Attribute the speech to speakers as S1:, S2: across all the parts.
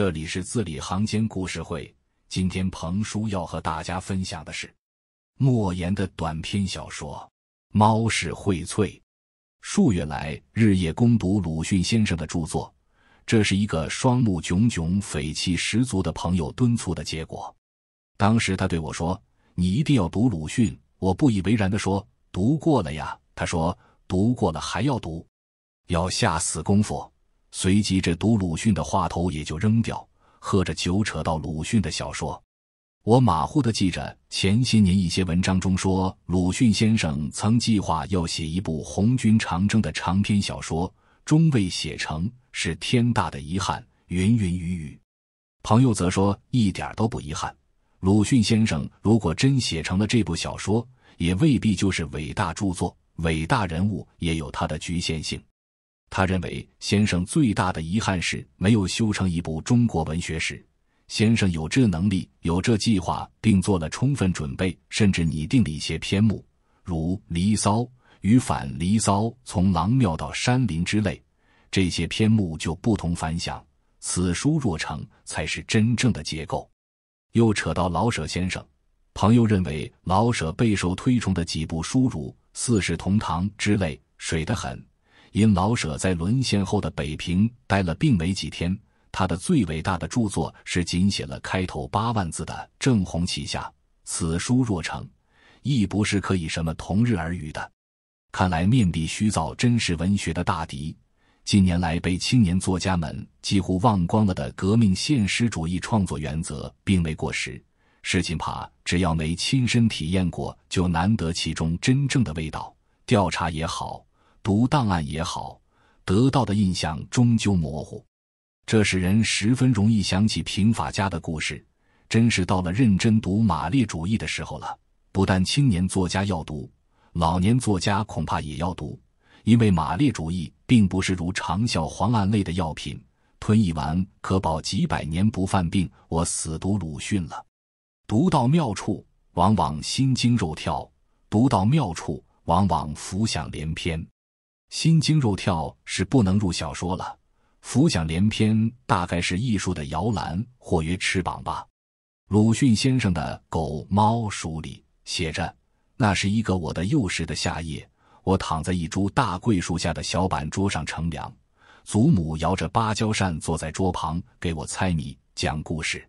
S1: 这里是字里行间故事会。今天，彭叔要和大家分享的是莫言的短篇小说《猫是荟萃》。数月来，日夜攻读鲁迅先生的著作，这是一个双目炯炯、匪气十足的朋友敦促的结果。当时，他对我说：“你一定要读鲁迅。”我不以为然的说：“读过了呀。”他说：“读过了还要读，要下死功夫。”随即，这读鲁迅的话头也就扔掉，喝着酒扯到鲁迅的小说。我马虎的记着前些年一些文章中说，鲁迅先生曾计划要写一部《红军长征》的长篇小说，终未写成，是天大的遗憾。云云雨雨，朋友则说一点都不遗憾。鲁迅先生如果真写成了这部小说，也未必就是伟大著作。伟大人物也有他的局限性。他认为先生最大的遗憾是没有修成一部中国文学史。先生有这能力，有这计划，并做了充分准备，甚至拟定了一些篇目，如《离骚》与反《离骚》，从《狼庙》到《山林》之类。这些篇目就不同凡响。此书若成，才是真正的结构。又扯到老舍先生，朋友认为老舍备受推崇的几部书如《四世同堂》之类，水的很。因老舍在沦陷后的北平待了并没几天，他的最伟大的著作是仅写了开头八万字的《正红旗下》。此书若成，亦不是可以什么同日而语的。看来面壁虚造真实文学的大敌。近年来被青年作家们几乎忘光了的革命现实主义创作原则，并未过时。事情怕只要没亲身体验过，就难得其中真正的味道。调查也好。读档案也好，得到的印象终究模糊，这使人十分容易想起平法家的故事。真是到了认真读马列主义的时候了。不但青年作家要读，老年作家恐怕也要读，因为马列主义并不是如长效磺胺类的药品，吞一丸可保几百年不犯病。我死读鲁迅了，读到妙处，往往心惊肉跳；读到妙处，往往浮想联翩。心惊肉跳是不能入小说了，浮想联翩大概是艺术的摇篮或曰翅膀吧。鲁迅先生的《狗猫》书里写着：“那是一个我的幼时的夏夜，我躺在一株大桂树下的小板桌上乘凉，祖母摇着芭蕉扇坐在桌旁给我猜谜讲故事。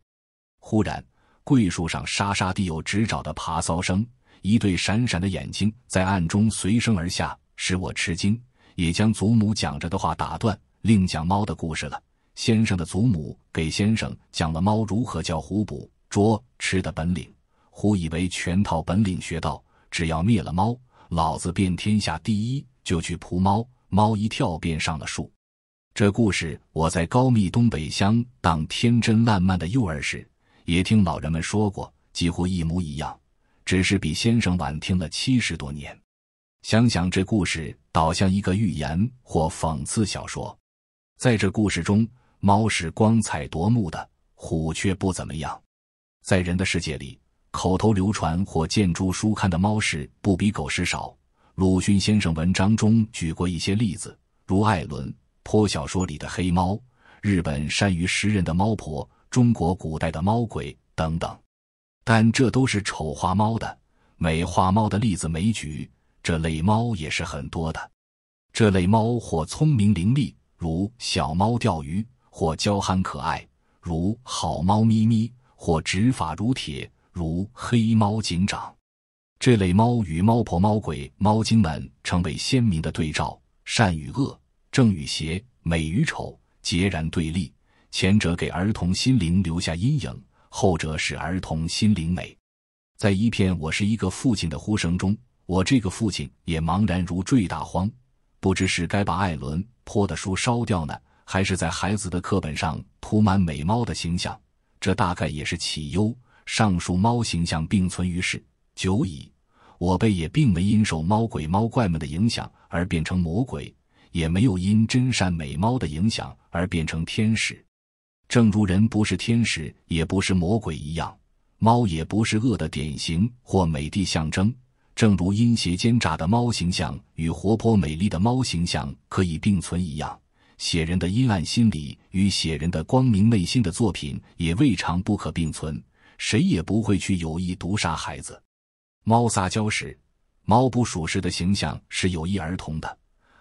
S1: 忽然，桂树上沙沙地有直爪的爬骚声，一对闪闪的眼睛在暗中随声而下，使我吃惊。”也将祖母讲着的话打断，另讲猫的故事了。先生的祖母给先生讲了猫如何叫、虎捕捉、吃的本领。胡以为全套本领学到，只要灭了猫，老子便天下第一，就去扑猫。猫一跳便上了树。这故事我在高密东北乡当天真烂漫的幼儿时，也听老人们说过，几乎一模一样，只是比先生晚听了七十多年。想想这故事，倒像一个寓言或讽刺小说。在这故事中，猫是光彩夺目的，虎却不怎么样。在人的世界里，口头流传或见诸书刊的猫事不比狗事少。鲁迅先生文章中举过一些例子，如艾伦坡小说里的黑猫，日本善于食人的猫婆，中国古代的猫鬼等等。但这都是丑化猫的，美化猫的例子没举。这类猫也是很多的，这类猫或聪明伶俐，如小猫钓鱼；或娇憨可爱，如好猫咪咪；或执法如铁，如黑猫警长。这类猫与猫婆、猫鬼、猫精们成为鲜明的对照，善与恶、正与邪、美与丑截然对立。前者给儿童心灵留下阴影，后者使儿童心灵美。在一片“我是一个父亲”的呼声中。我这个父亲也茫然如坠大荒，不知是该把艾伦坡的书烧掉呢，还是在孩子的课本上涂满美猫的形象。这大概也是起忧。上述猫形象并存于世久矣，我辈也并没因受猫鬼猫怪们的影响而变成魔鬼，也没有因真善美猫的影响而变成天使。正如人不是天使，也不是魔鬼一样，猫也不是恶的典型或美的象征。正如阴邪奸诈的猫形象与活泼美丽的猫形象可以并存一样，写人的阴暗心理与写人的光明内心的作品也未尝不可并存。谁也不会去有意毒杀孩子。猫撒娇时，猫捕鼠时的形象是有意儿童的；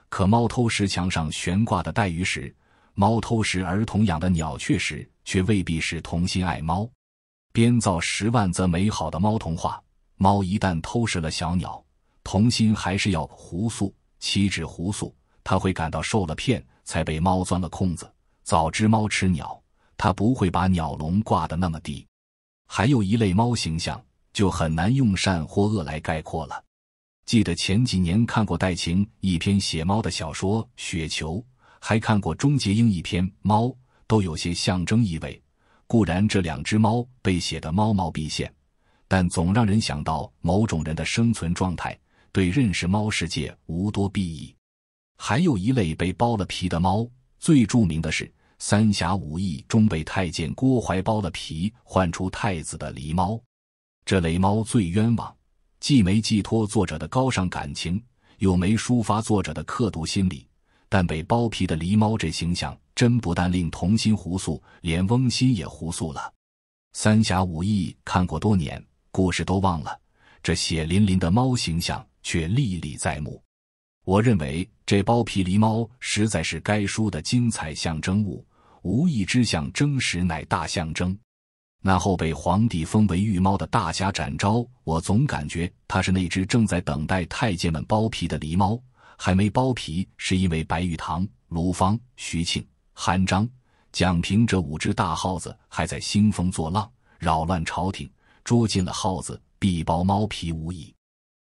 S1: 可猫偷食墙上悬挂的带鱼时，猫偷食儿童养的鸟雀时，却未必是童心爱猫，编造十万则美好的猫童话。猫一旦偷食了小鸟，童心还是要胡诉，岂止胡诉？他会感到受了骗，才被猫钻了空子。早知猫吃鸟，他不会把鸟笼挂得那么低。还有一类猫形象，就很难用善或恶来概括了。记得前几年看过戴晴一篇写猫的小说《雪球》，还看过钟杰英一篇《猫》，都有些象征意味。固然，这两只猫被写的猫猫毕现。但总让人想到某种人的生存状态，对认识猫世界无多裨益。还有一类被剥了皮的猫，最著名的是《三侠五义》中被太监郭槐剥了皮换出太子的狸猫。这类猫最冤枉，既没寄托作者的高尚感情，又没抒发作者的刻毒心理。但被剥皮的狸猫这形象，真不但令童心胡诉，连翁心也胡诉了。《三侠五义》看过多年。故事都忘了，这血淋淋的猫形象却历历在目。我认为这包皮狸猫实在是该书的精彩象征物，无意之象征实乃大象征。那后被皇帝封为御猫的大侠展昭，我总感觉他是那只正在等待太监们剥皮的狸猫，还没剥皮是因为白玉堂、卢芳、徐庆、韩章、蒋平这五只大耗子还在兴风作浪，扰乱朝廷。捉进了耗子，必剥猫皮无疑。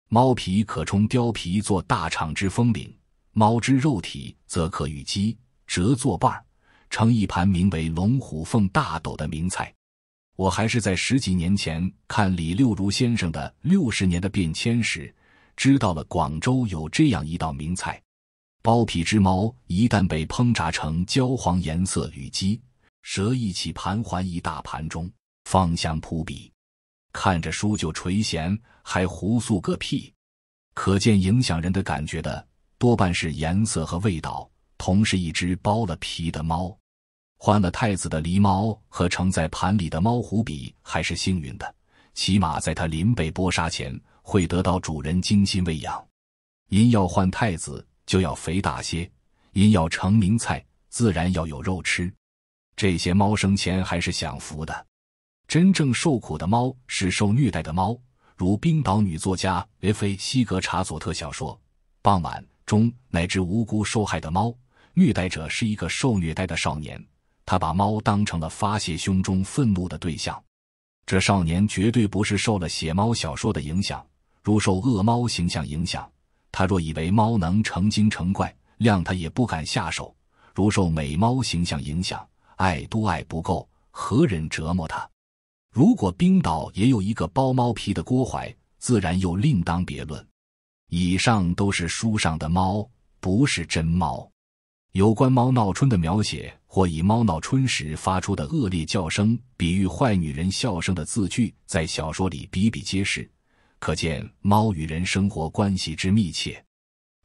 S1: 猫皮可充貂皮做大厂之风铃，猫之肉体则可与鸡、蛇作伴儿，成一盘名为“龙虎凤大斗”的名菜。我还是在十几年前看李六如先生的《六十年的变迁》时，知道了广州有这样一道名菜——剥皮之猫，一旦被烹炸成焦黄颜色，与鸡、蛇一起盘桓一大盘中，芳香扑鼻。看着书就垂涎，还胡诉个屁！可见影响人的感觉的多半是颜色和味道。同是一只剥了皮的猫，换了太子的狸猫和盛在盘里的猫虎比，还是幸运的。起码在它临被剥杀前，会得到主人精心喂养。因要换太子，就要肥大些；因要成名菜，自然要有肉吃。这些猫生前还是享福的。真正受苦的猫是受虐待的猫，如冰岛女作家雷菲·西格查佐特小说《傍晚中》那只无辜受害的猫。虐待者是一个受虐待的少年，他把猫当成了发泄胸中愤怒的对象。这少年绝对不是受了写猫小说的影响，如受恶猫形象影响，他若以为猫能成精成怪，谅他也不敢下手；如受美猫形象影响，爱多爱不够，何忍折磨他？如果冰岛也有一个剥猫皮的郭淮，自然又另当别论。以上都是书上的猫，不是真猫。有关猫闹春的描写，或以猫闹春时发出的恶劣叫声比喻坏女人笑声的字句，在小说里比比皆是，可见猫与人生活关系之密切。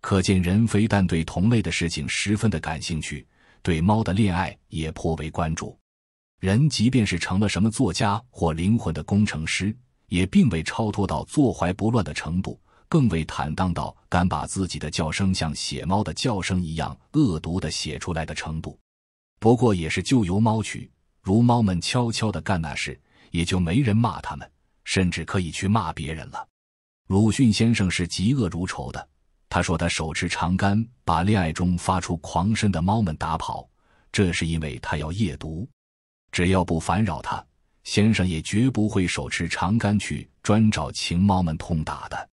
S1: 可见人非但对同类的事情十分的感兴趣，对猫的恋爱也颇为关注。人即便是成了什么作家或灵魂的工程师，也并未超脱到坐怀不乱的程度，更未坦荡到敢把自己的叫声像写猫的叫声一样恶毒的写出来的程度。不过也是咎由猫取，如猫们悄悄的干那事，也就没人骂他们，甚至可以去骂别人了。鲁迅先生是嫉恶如仇的，他说他手持长杆把恋爱中发出狂声的猫们打跑，这是因为他要夜读。只要不烦扰他，先生也绝不会手持长杆去专找情猫们痛打的。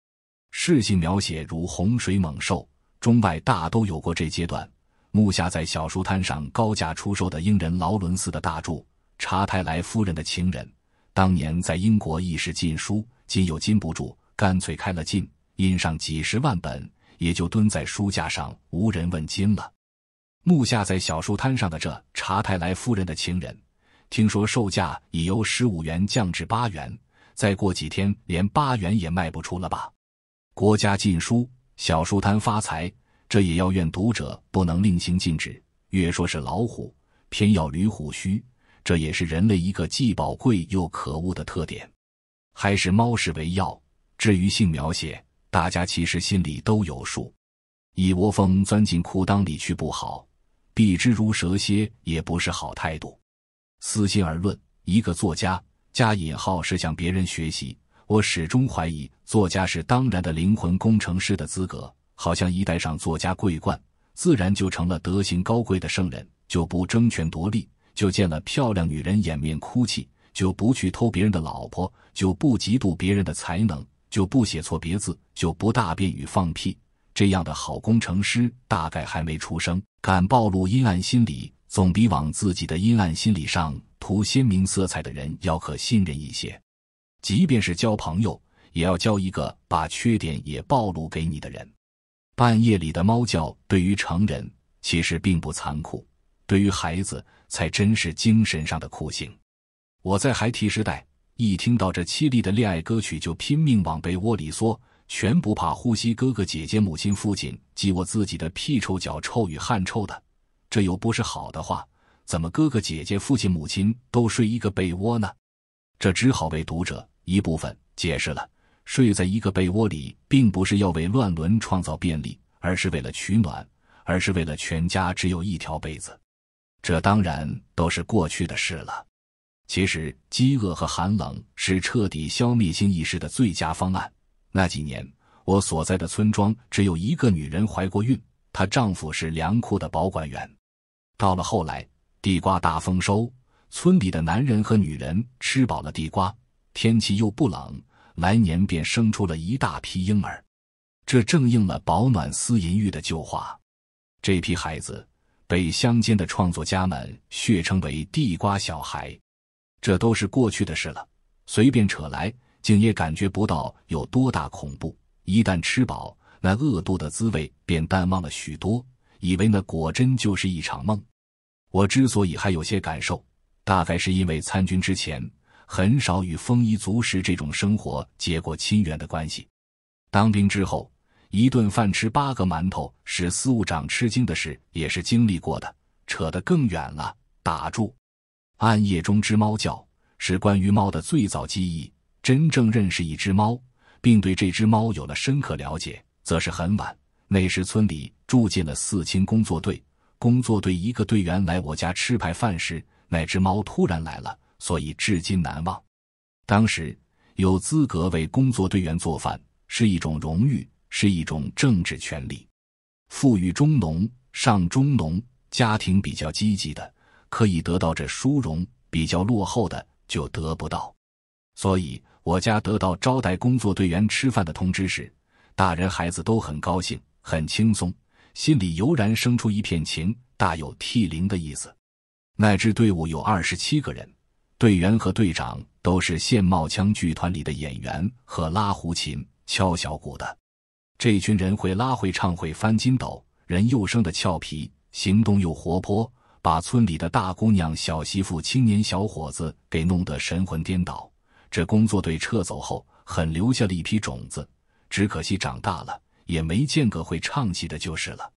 S1: 事情描写如洪水猛兽，中外大都有过这阶段。木下在小书摊上高价出售的英人劳伦斯的大著《查泰莱夫人的情人》，当年在英国亦是禁书，今又禁不住，干脆开了禁，印上几十万本，也就蹲在书架上无人问津了。木下在小书摊上的这《查泰莱夫人的情人》。听说售价已由十五元降至八元，再过几天连八元也卖不出了吧？国家禁书，小书摊发财，这也要怨读者不能令行禁止。越说是老虎，偏要捋虎须，这也是人类一个既宝贵又可恶的特点。还是猫屎为药。至于性描写，大家其实心里都有数。一窝蜂钻进裤裆里去不好，避之如蛇蝎也不是好态度。私心而论，一个作家加引号是向别人学习。我始终怀疑，作家是当然的灵魂工程师的资格，好像一戴上作家桂冠，自然就成了德行高贵的圣人，就不争权夺利，就见了漂亮女人掩面哭泣，就不去偷别人的老婆，就不嫉妒别人的才能，就不写错别字，就不大便与放屁。这样的好工程师大概还没出生，敢暴露阴暗心理。总比往自己的阴暗心理上涂鲜明色彩的人要可信任一些。即便是交朋友，也要交一个把缺点也暴露给你的人。半夜里的猫叫，对于成人其实并不残酷，对于孩子才真是精神上的酷刑。我在孩提时代，一听到这凄厉的恋爱歌曲，就拼命往被窝里缩，全不怕呼吸哥哥姐姐母亲父亲及我自己的屁臭脚臭与汗臭的。这又不是好的话，怎么哥哥姐姐、父亲母亲都睡一个被窝呢？这只好为读者一部分解释了：睡在一个被窝里，并不是要为乱伦创造便利，而是为了取暖，而是为了全家只有一条被子。这当然都是过去的事了。其实，饥饿和寒冷是彻底消灭新意识的最佳方案。那几年，我所在的村庄只有一个女人怀过孕，她丈夫是粮库的保管员。到了后来，地瓜大丰收，村里的男人和女人吃饱了地瓜，天气又不冷，来年便生出了一大批婴儿。这正应了“保暖思淫欲”的旧话。这批孩子被乡间的创作家们血称为“地瓜小孩”。这都是过去的事了，随便扯来，竟也感觉不到有多大恐怖。一旦吃饱，那恶毒的滋味便淡忘了许多。以为那果真就是一场梦。我之所以还有些感受，大概是因为参军之前很少与丰衣足食这种生活结过亲缘的关系。当兵之后，一顿饭吃八个馒头使司务长吃惊的事，也是经历过的。扯得更远了，打住。暗夜中之猫叫是关于猫的最早记忆。真正认识一只猫，并对这只猫有了深刻了解，则是很晚。那时村里。住进了四清工作队，工作队一个队员来我家吃派饭时，那只猫突然来了，所以至今难忘。当时有资格为工作队员做饭是一种荣誉，是一种政治权利。富裕中农、上中农家庭比较积极的，可以得到这殊荣；比较落后的就得不到。所以我家得到招待工作队员吃饭的通知时，大人孩子都很高兴，很轻松。心里油然生出一片情，大有涕零的意思。那支队伍有二十七个人，队员和队长都是县茂腔剧团里的演员和拉胡琴、敲小鼓的。这群人会拉会唱会翻筋斗，人又生的俏皮，行动又活泼，把村里的大姑娘、小媳妇、青年小伙子给弄得神魂颠倒。这工作队撤走后，很留下了一批种子，只可惜长大了。也没见个会唱戏的，就是了。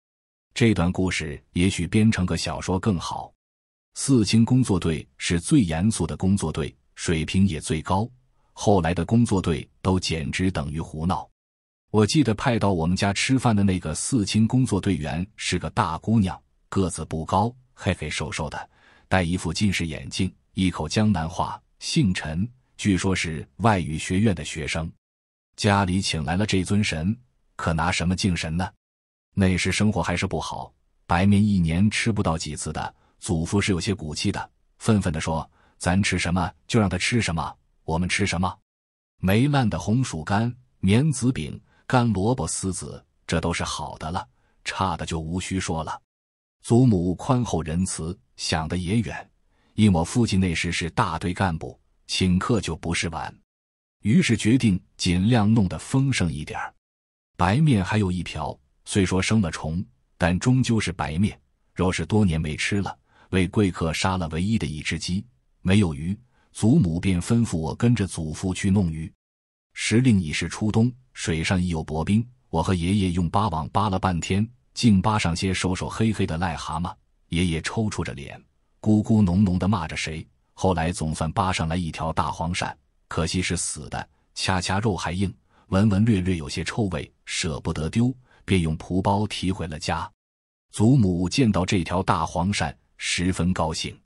S1: 这段故事也许编成个小说更好。四清工作队是最严肃的工作队，水平也最高。后来的工作队都简直等于胡闹。我记得派到我们家吃饭的那个四清工作队员是个大姑娘，个子不高，黑黑瘦瘦的，戴一副近视眼镜，一口江南话，姓陈，据说是外语学院的学生。家里请来了这尊神。可拿什么敬神呢？那时生活还是不好，白面一年吃不到几次的。祖父是有些骨气的，愤愤的说：“咱吃什么就让他吃什么，我们吃什么？没烂的红薯干、棉籽饼、干萝卜丝子，这都是好的了，差的就无需说了。”祖母宽厚仁慈，想的也远，因我父亲那时是大队干部，请客就不是碗，于是决定尽量弄得丰盛一点儿。白面还有一瓢，虽说生了虫，但终究是白面。若是多年没吃了，为贵客杀了唯一的一只鸡。没有鱼，祖母便吩咐我跟着祖父去弄鱼。时令已是初冬，水上已有薄冰。我和爷爷用扒网扒了半天，竟扒上些瘦瘦黑黑的癞蛤蟆。爷爷抽搐着脸，咕咕哝哝地骂着谁。后来总算扒上来一条大黄鳝，可惜是死的，掐掐肉还硬，闻闻略略有些臭味。舍不得丢，便用蒲包提回了家。祖母见到这条大黄鳝，十分高兴。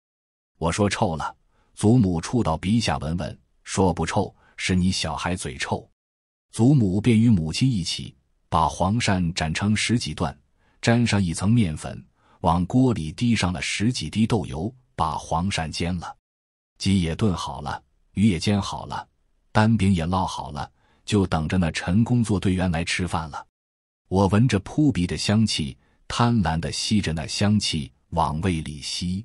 S1: 我说臭了，祖母触到鼻下闻闻，说不臭，是你小孩嘴臭。祖母便与母亲一起把黄鳝斩成十几段，沾上一层面粉，往锅里滴上了十几滴豆油，把黄鳝煎了。鸡也炖好了，鱼也煎好了，单饼也烙好了。就等着那陈工作队员来吃饭了。我闻着扑鼻的香气，贪婪的吸着那香气往胃里吸。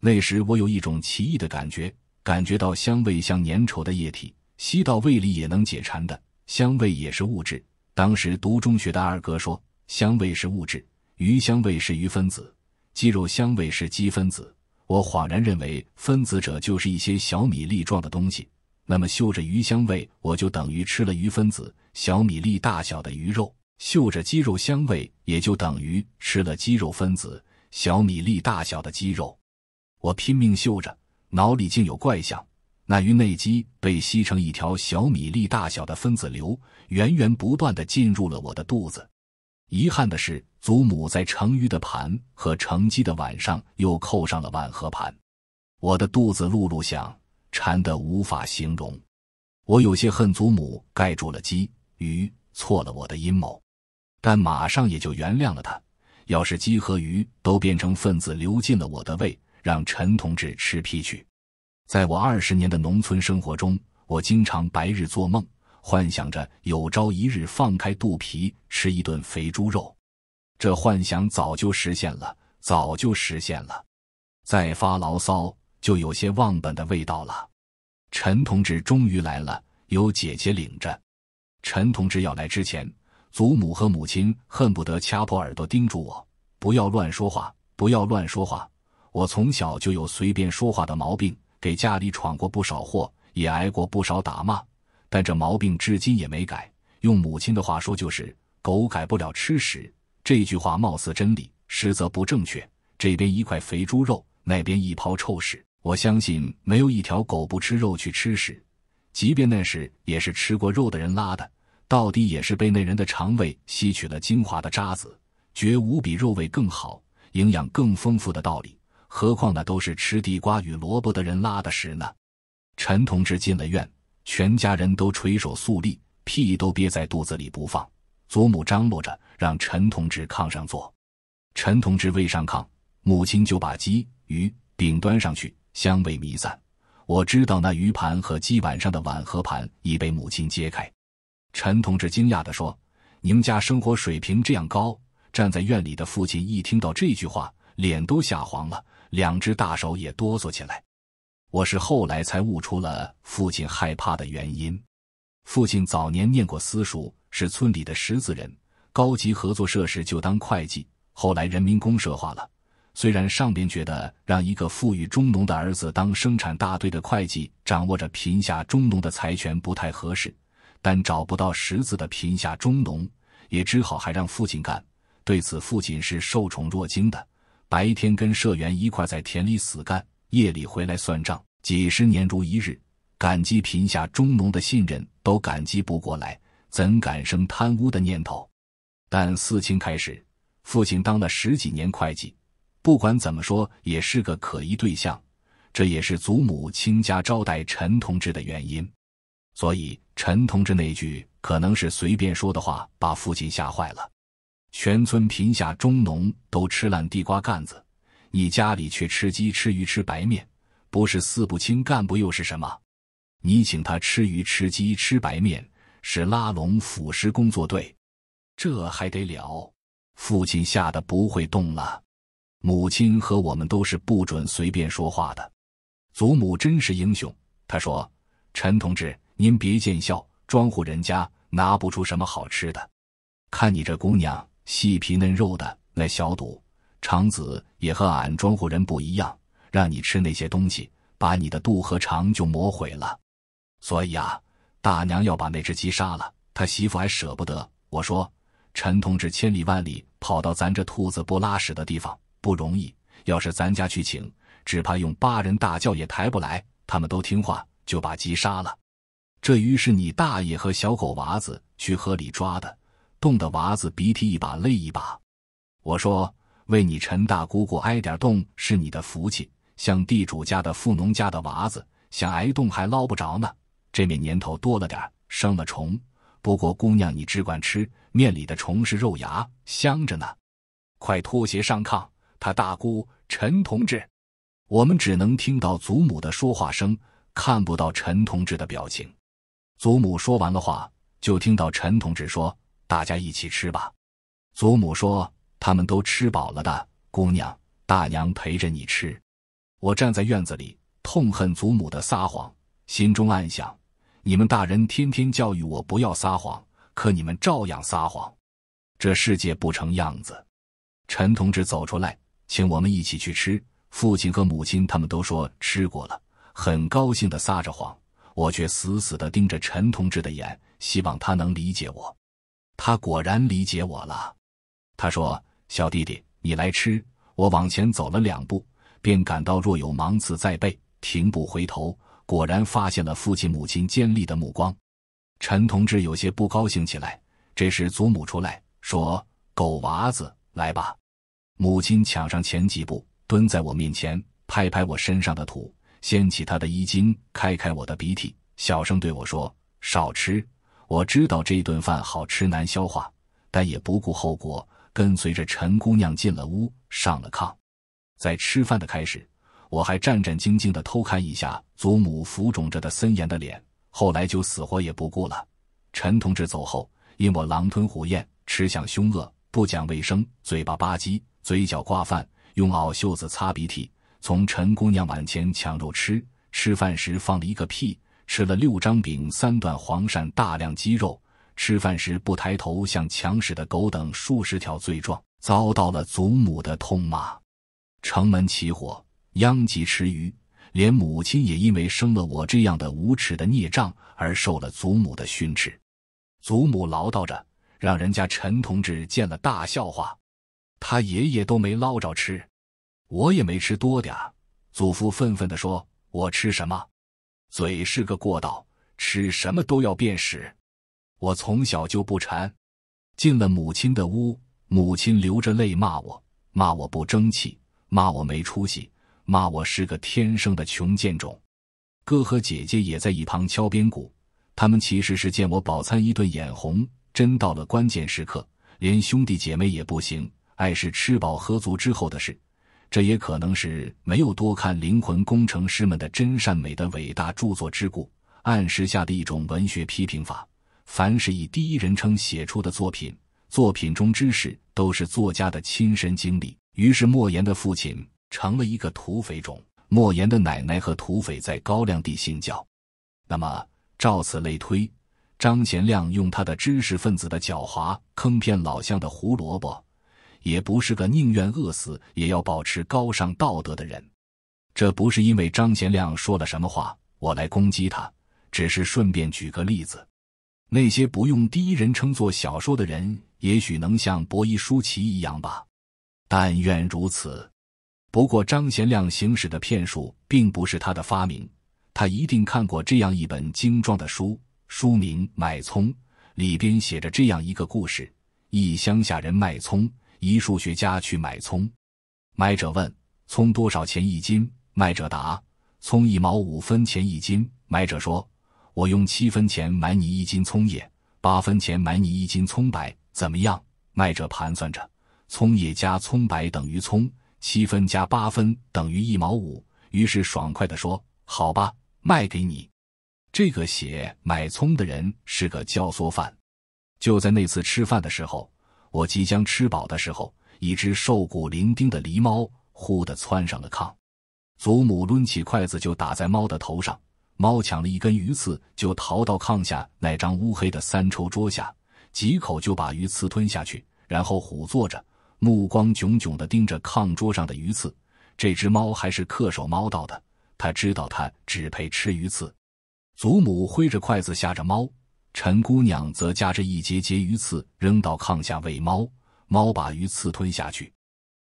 S1: 那时我有一种奇异的感觉，感觉到香味像粘稠的液体，吸到胃里也能解馋的。香味也是物质。当时读中学的二哥说，香味是物质，鱼香味是鱼分子，鸡肉香味是鸡分子。我恍然认为，分子者就是一些小米粒状的东西。那么，嗅着鱼香味，我就等于吃了鱼分子，小米粒大小的鱼肉；嗅着鸡肉香味，也就等于吃了鸡肉分子，小米粒大小的鸡肉。我拼命嗅着，脑里竟有怪象：那鱼内肌被吸成一条小米粒大小的分子流，源源不断地进入了我的肚子。遗憾的是，祖母在盛鱼的盘和盛鸡的碗上又扣上了碗和盘，我的肚子辘辘响。馋得无法形容，我有些恨祖母盖住了鸡鱼，错了我的阴谋，但马上也就原谅了他。要是鸡和鱼都变成分子流进了我的胃，让陈同志吃屁去。在我二十年的农村生活中，我经常白日做梦，幻想着有朝一日放开肚皮吃一顿肥猪肉。这幻想早就实现了，早就实现了。再发牢骚就有些忘本的味道了。陈同志终于来了，由姐姐领着。陈同志要来之前，祖母和母亲恨不得掐破耳朵叮嘱我：不要乱说话，不要乱说话。我从小就有随便说话的毛病，给家里闯过不少祸，也挨过不少打骂。但这毛病至今也没改。用母亲的话说，就是“狗改不了吃屎”。这句话貌似真理，实则不正确。这边一块肥猪肉，那边一泡臭屎。我相信没有一条狗不吃肉去吃屎，即便那屎也是吃过肉的人拉的，到底也是被那人的肠胃吸取了精华的渣子，绝无比肉味更好、营养更丰富的道理。何况那都是吃地瓜与萝卜的人拉的屎呢？陈同志进了院，全家人都垂手肃立，屁都憋在肚子里不放。祖母张罗着让陈同志炕上坐，陈同志未上炕，母亲就把鸡、鱼、饼端上去。香味弥散，我知道那鱼盘和鸡碗上的碗和盘已被母亲揭开。陈同志惊讶地说：“你们家生活水平这样高？”站在院里的父亲一听到这句话，脸都吓黄了，两只大手也哆嗦起来。我是后来才悟出了父亲害怕的原因。父亲早年念过私塾，是村里的识字人，高级合作社时就当会计，后来人民公社化了。虽然上边觉得让一个富裕中农的儿子当生产大队的会计，掌握着贫下中农的财权不太合适，但找不到识字的贫下中农，也只好还让父亲干。对此，父亲是受宠若惊的。白天跟社员一块在田里死干，夜里回来算账，几十年如一日，感激贫下中农的信任都感激不过来，怎敢生贪污的念头？但四清开始，父亲当了十几年会计。不管怎么说，也是个可疑对象，这也是祖母亲家招待陈同志的原因。所以陈同志那句可能是随便说的话，把父亲吓坏了。全村贫下中农都吃烂地瓜干子，你家里却吃鸡吃鱼吃白面，不是四不清干部又是什么？你请他吃鱼吃鸡吃白面，是拉拢腐蚀工作队，这还得了？父亲吓得不会动了。母亲和我们都是不准随便说话的。祖母真是英雄，她说：“陈同志，您别见笑，庄户人家拿不出什么好吃的。看你这姑娘，细皮嫩肉的，那小肚肠子也和俺庄户人不一样。让你吃那些东西，把你的肚和肠就磨毁了。所以啊，大娘要把那只鸡杀了，他媳妇还舍不得。我说，陈同志千里万里跑到咱这兔子不拉屎的地方。”不容易，要是咱家去请，只怕用八人大轿也抬不来。他们都听话，就把鸡杀了。这鱼是你大爷和小狗娃子去河里抓的，冻得娃子鼻涕一把泪一把。我说，为你陈大姑姑挨点冻是你的福气，像地主家的富农家的娃子想挨冻还捞不着呢。这面年头多了点生了虫。不过姑娘你只管吃，面里的虫是肉芽，香着呢。快脱鞋上炕。他大姑陈同志，我们只能听到祖母的说话声，看不到陈同志的表情。祖母说完了话，就听到陈同志说：“大家一起吃吧。”祖母说：“他们都吃饱了的，姑娘、大娘陪着你吃。”我站在院子里，痛恨祖母的撒谎，心中暗想：“你们大人天天教育我不要撒谎，可你们照样撒谎，这世界不成样子。”陈同志走出来。请我们一起去吃。父亲和母亲他们都说吃过了，很高兴的撒着谎。我却死死的盯着陈同志的眼，希望他能理解我。他果然理解我了。他说：“小弟弟，你来吃。”我往前走了两步，便感到若有芒刺在背，停步回头，果然发现了父亲母亲尖利的目光。陈同志有些不高兴起来。这时祖母出来说：“狗娃子，来吧。”母亲抢上前几步，蹲在我面前，拍拍我身上的土，掀起她的衣襟，开开我的鼻涕，小声对我说：“少吃。”我知道这顿饭好吃难消化，但也不顾后果，跟随着陈姑娘进了屋，上了炕。在吃饭的开始，我还战战兢兢地偷看一下祖母浮肿着的森严的脸，后来就死活也不顾了。陈同志走后，因我狼吞虎咽，吃相凶恶，不讲卫生，嘴巴吧唧。嘴角挂饭，用袄袖子擦鼻涕，从陈姑娘碗前抢肉吃。吃饭时放了一个屁，吃了六张饼、三段黄鳝、大量鸡肉。吃饭时不抬头，像抢屎的狗等数十条罪状，遭到了祖母的痛骂。城门起火，殃及池鱼，连母亲也因为生了我这样的无耻的孽障而受了祖母的训斥。祖母唠叨着，让人家陈同志见了大笑话。他爷爷都没捞着吃，我也没吃多点祖父愤愤地说：“我吃什么？嘴是个过道，吃什么都要变屎。我从小就不馋。”进了母亲的屋，母亲流着泪骂我：“骂我不争气，骂我没出息，骂我是个天生的穷贱种。”哥和姐姐也在一旁敲边鼓，他们其实是见我饱餐一顿眼红，真到了关键时刻，连兄弟姐妹也不行。爱是吃饱喝足之后的事，这也可能是没有多看灵魂工程师们的真善美的伟大著作之故。暗示下的一种文学批评法，凡是以第一人称写出的作品，作品中知识都是作家的亲身经历。于是，莫言的父亲成了一个土匪种，莫言的奶奶和土匪在高粱地信教。那么，照此类推，张贤亮用他的知识分子的狡猾坑骗老乡的胡萝卜。也不是个宁愿饿死也要保持高尚道德的人，这不是因为张贤亮说了什么话，我来攻击他，只是顺便举个例子。那些不用第一人称做小说的人，也许能像伯夷叔齐一样吧，但愿如此。不过张贤亮行使的骗术并不是他的发明，他一定看过这样一本精装的书，书名《卖葱》，里边写着这样一个故事：一乡下人卖葱。一数学家去买葱，买者问：“葱多少钱一斤？”卖者答：“葱一毛五分钱一斤。”买者说：“我用七分钱买你一斤葱叶，八分钱买你一斤葱白，怎么样？”卖者盘算着：“葱叶加葱白等于葱，七分加八分等于一毛五。”于是爽快地说：“好吧，卖给你。”这个写买葱的人是个教唆犯。就在那次吃饭的时候。我即将吃饱的时候，一只瘦骨伶仃的狸猫忽地窜上了炕，祖母抡起筷子就打在猫的头上。猫抢了一根鱼刺就逃到炕下那张乌黑的三抽桌下，几口就把鱼刺吞下去，然后虎坐着，目光炯炯地盯着炕桌上的鱼刺。这只猫还是恪守猫道的，它知道它只配吃鱼刺。祖母挥着筷子吓着猫。陈姑娘则夹着一节节鱼刺扔到炕下喂猫，猫把鱼刺吞下去。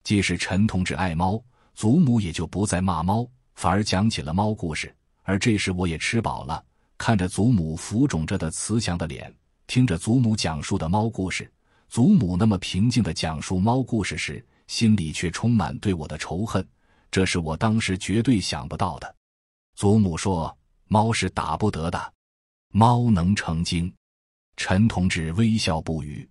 S1: 即使陈同志爱猫，祖母也就不再骂猫，反而讲起了猫故事。而这时，我也吃饱了，看着祖母浮肿着的慈祥的脸，听着祖母讲述的猫故事。祖母那么平静地讲述猫故事时，心里却充满对我的仇恨，这是我当时绝对想不到的。祖母说：“猫是打不得的。”猫能成精，陈同志微笑不语。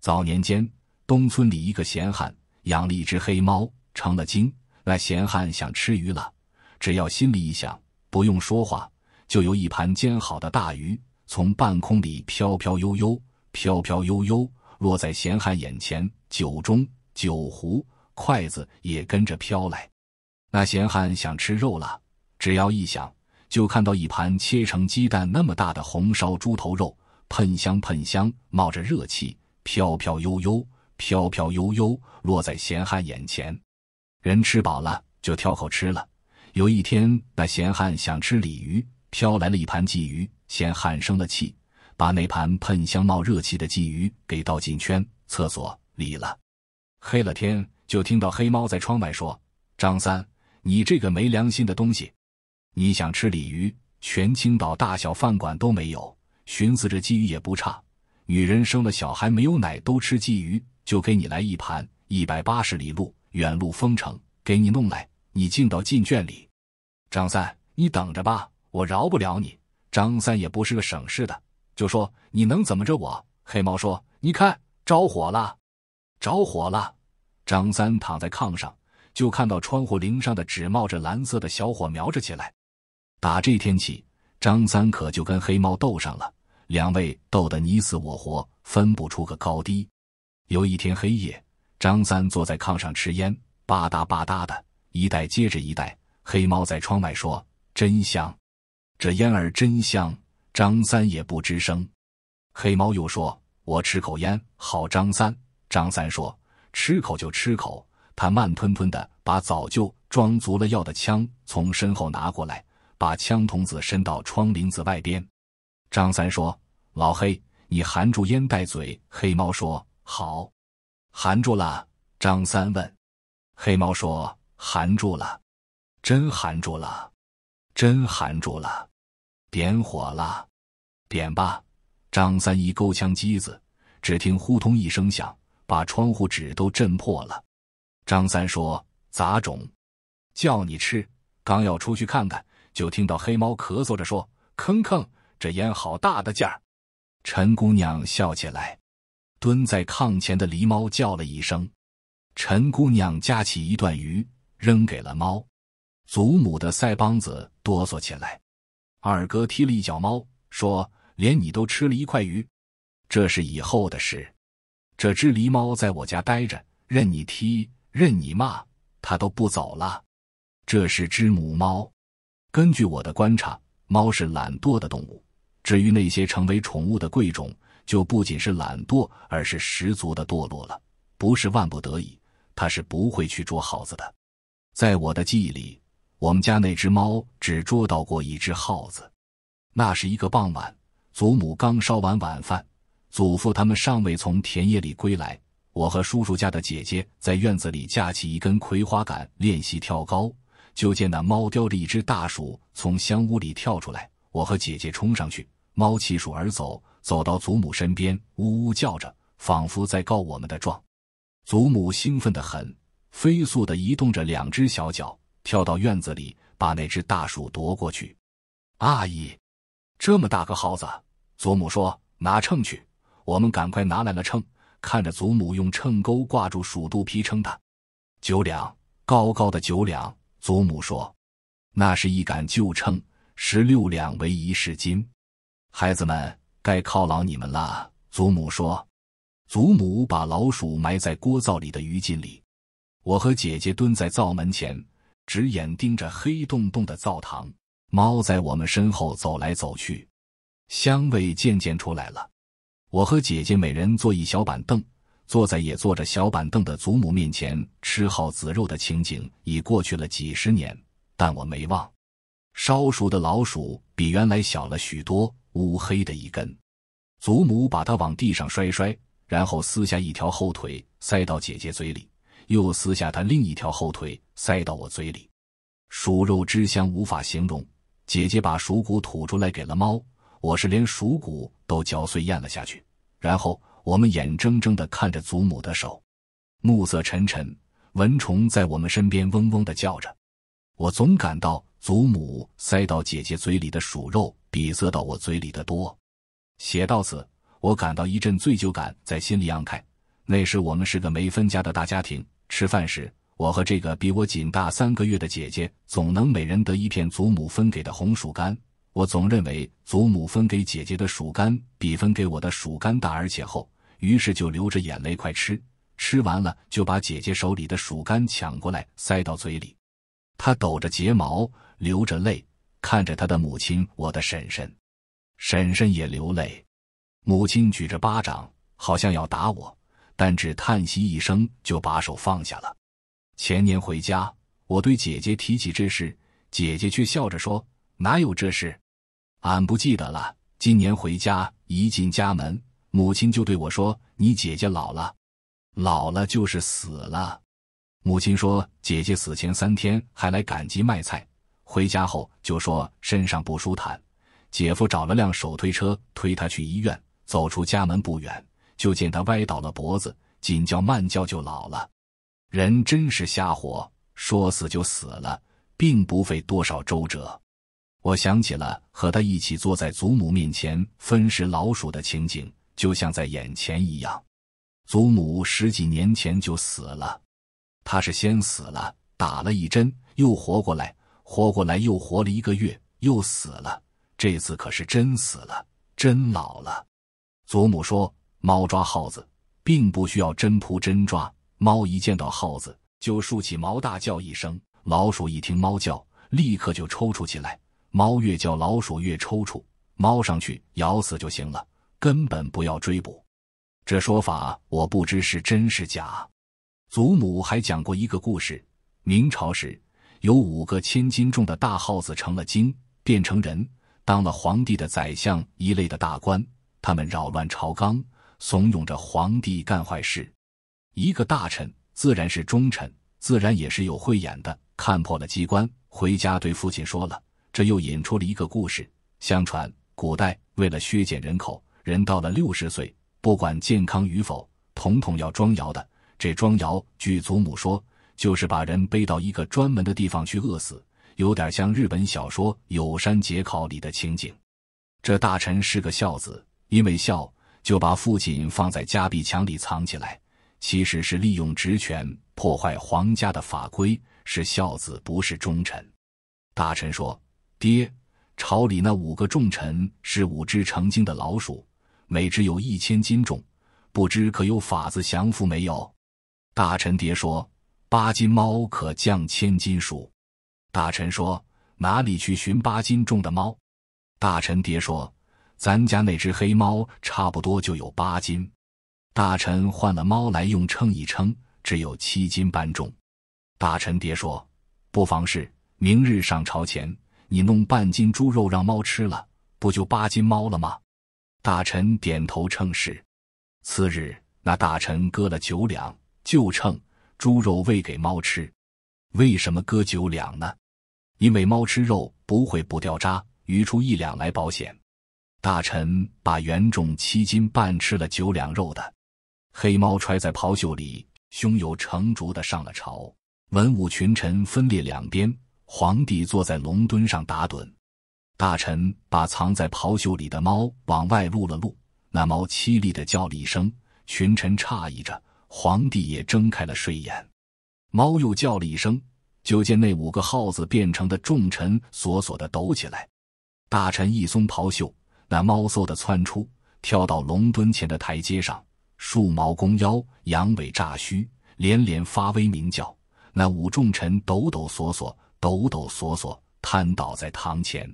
S1: 早年间，东村里一个闲汉养了一只黑猫，成了精。那闲汉想吃鱼了，只要心里一想，不用说话，就有一盘煎好的大鱼从半空里飘飘悠悠，飘飘悠悠落在闲汉眼前。酒盅、酒壶、筷子也跟着飘来。那闲汉想吃肉了，只要一想。就看到一盘切成鸡蛋那么大的红烧猪头肉，喷香喷香，冒着热气，飘飘悠悠，飘飘悠悠落在闲汉眼前。人吃饱了就挑口吃了。有一天，那闲汉想吃鲤鱼，飘来了一盘鲫鱼。闲汉生了气，把那盘喷香冒热气的鲫鱼给倒进圈厕所里了。黑了天，就听到黑猫在窗外说：“张三，你这个没良心的东西。”你想吃鲤鱼，全青岛大小饭馆都没有。寻思着鲫鱼也不差，女人生了小孩没有奶，都吃鲫鱼，就给你来一盘。一百八十里路，远路封城，给你弄来。你进到禁圈里，张三，你等着吧，我饶不了你。张三也不是个省事的，就说你能怎么着我？黑猫说：“你看着火了，着火了。”张三躺在炕上，就看到窗户棂上的纸冒着蓝色的小火苗着起来。打这天起，张三可就跟黑猫斗上了，两位斗得你死我活，分不出个高低。有一天黑夜，张三坐在炕上吃烟，吧嗒吧嗒的一袋接着一袋。黑猫在窗外说：“真香，这烟儿真香。”张三也不吱声。黑猫又说：“我吃口烟好。”张三张三说：“吃口就吃口。”他慢吞吞的把早就装足了药的枪从身后拿过来。把枪筒子伸到窗棂子外边，张三说：“老黑，你含住烟袋嘴。”黑猫说：“好，含住了。”张三问：“黑猫说含住了，真含住了，真含住了，点火了，点吧。”张三一勾枪机子，只听“呼通”一声响，把窗户纸都震破了。张三说：“杂种，叫你吃！”刚要出去看看。就听到黑猫咳嗽着说：“吭吭，这烟好大的劲儿。”陈姑娘笑起来，蹲在炕前的狸猫叫了一声。陈姑娘夹起一段鱼扔给了猫。祖母的腮帮子哆嗦起来。二哥踢了一脚猫，说：“连你都吃了一块鱼，这是以后的事。这只狸猫在我家待着，任你踢，任你骂，它都不走了。这是只母猫。”根据我的观察，猫是懒惰的动物。至于那些成为宠物的贵种，就不仅是懒惰，而是十足的堕落了。不是万不得已，它是不会去捉耗子的。在我的记忆里，我们家那只猫只捉到过一只耗子。那是一个傍晚，祖母刚烧完晚饭，祖父他们尚未从田野里归来。我和叔叔家的姐姐在院子里架起一根葵花杆，练习跳高。就见那猫叼着一只大鼠从香屋里跳出来，我和姐姐冲上去，猫弃鼠而走，走到祖母身边，呜呜叫着，仿佛在告我们的状。祖母兴奋得很，飞速地移动着两只小脚，跳到院子里，把那只大鼠夺过去。阿姨，这么大个耗子，祖母说拿秤去。我们赶快拿来了秤，看着祖母用秤钩挂住鼠肚皮称它，九两，高高的九两。祖母说：“那是一杆旧秤，十六两为一市斤。孩子们，该犒劳你们了。”祖母说。祖母把老鼠埋在锅灶里的余烬里。我和姐姐蹲在灶门前，直眼盯着黑洞洞的灶堂。猫在我们身后走来走去。香味渐渐出来了。我和姐姐每人坐一小板凳。坐在也坐着小板凳的祖母面前吃耗子肉的情景已过去了几十年，但我没忘。烧熟的老鼠比原来小了许多，乌黑的一根。祖母把它往地上摔摔，然后撕下一条后腿塞到姐姐嘴里，又撕下它另一条后腿塞到我嘴里。鼠肉之香无法形容。姐姐把鼠骨吐出来给了猫，我是连鼠骨都嚼碎咽了下去，然后。我们眼睁睁地看着祖母的手，暮色沉沉，蚊虫在我们身边嗡嗡地叫着。我总感到祖母塞到姐姐嘴里的鼠肉比塞到我嘴里的多。写到此，我感到一阵醉酒感在心里漾开。那时我们是个没分家的大家庭，吃饭时，我和这个比我仅大三个月的姐姐总能每人得一片祖母分给的红薯干。我总认为祖母分给姐姐的薯干比分给我的薯干大，而且厚。于是就流着眼泪快吃，吃完了就把姐姐手里的薯干抢过来塞到嘴里。他抖着睫毛，流着泪看着他的母亲，我的婶婶，婶婶也流泪。母亲举着巴掌，好像要打我，但只叹息一声就把手放下了。前年回家，我对姐姐提起这事，姐姐却笑着说：“哪有这事？俺不记得了。”今年回家，一进家门。母亲就对我说：“你姐姐老了，老了就是死了。”母亲说：“姐姐死前三天还来赶集卖菜，回家后就说身上不舒坦。姐夫找了辆手推车推她去医院，走出家门不远，就见她歪倒了脖子，紧叫慢叫就老了。人真是瞎活，说死就死了，并不费多少周折。”我想起了和他一起坐在祖母面前分食老鼠的情景。就像在眼前一样，祖母十几年前就死了。他是先死了，打了一针又活过来，活过来又活了一个月，又死了。这次可是真死了，真老了。祖母说：“猫抓耗子，并不需要真扑真抓。猫一见到耗子，就竖起毛，大叫一声。老鼠一听猫叫，立刻就抽搐起来。猫越叫，老鼠越抽搐。猫上去咬死就行了。”根本不要追捕，这说法我不知是真是假。祖母还讲过一个故事：明朝时有五个千斤重的大耗子成了精，变成人当了皇帝的宰相一类的大官，他们扰乱朝纲，怂恿着皇帝干坏事。一个大臣自然是忠臣，自然也是有慧眼的，看破了机关，回家对父亲说了。这又引出了一个故事：相传古代为了削减人口。人到了六十岁，不管健康与否，统统要装窑的。这装窑，据祖母说，就是把人背到一个专门的地方去饿死，有点像日本小说《有山节考》里的情景。这大臣是个孝子，因为孝，就把父亲放在夹壁墙里藏起来，其实是利用职权破坏皇家的法规，是孝子不是忠臣。大臣说：“爹，朝里那五个重臣是五只成精的老鼠。”每只有一千斤重，不知可有法子降服没有？大臣爹说：“八斤猫可降千斤鼠。”大臣说：“哪里去寻八斤重的猫？”大臣爹说：“咱家那只黑猫差不多就有八斤。”大臣换了猫来用秤一称，只有七斤半重。大臣爹说：“不妨事，明日上朝前，你弄半斤猪肉让猫吃了，不就八斤猫了吗？”大臣点头称是。次日，那大臣割了九两，就秤猪肉喂给猫吃。为什么割九两呢？因为猫吃肉不会不掉渣，余出一两来保险。大臣把原重七斤半吃了九两肉的黑猫揣在袍袖里，胸有成竹的上了朝。文武群臣分列两边，皇帝坐在龙墩上打盹。大臣把藏在袍袖里的猫往外露了露，那猫凄厉的叫了一声。群臣诧异着，皇帝也睁开了睡眼。猫又叫了一声，就见那五个耗子变成的重臣索索的抖起来。大臣一松袍袖，那猫嗖的窜出，跳到龙墩前的台阶上，竖毛弓腰，扬尾炸须，连连发威鸣叫。那五重臣抖抖索索，抖抖索索，瘫倒在堂前。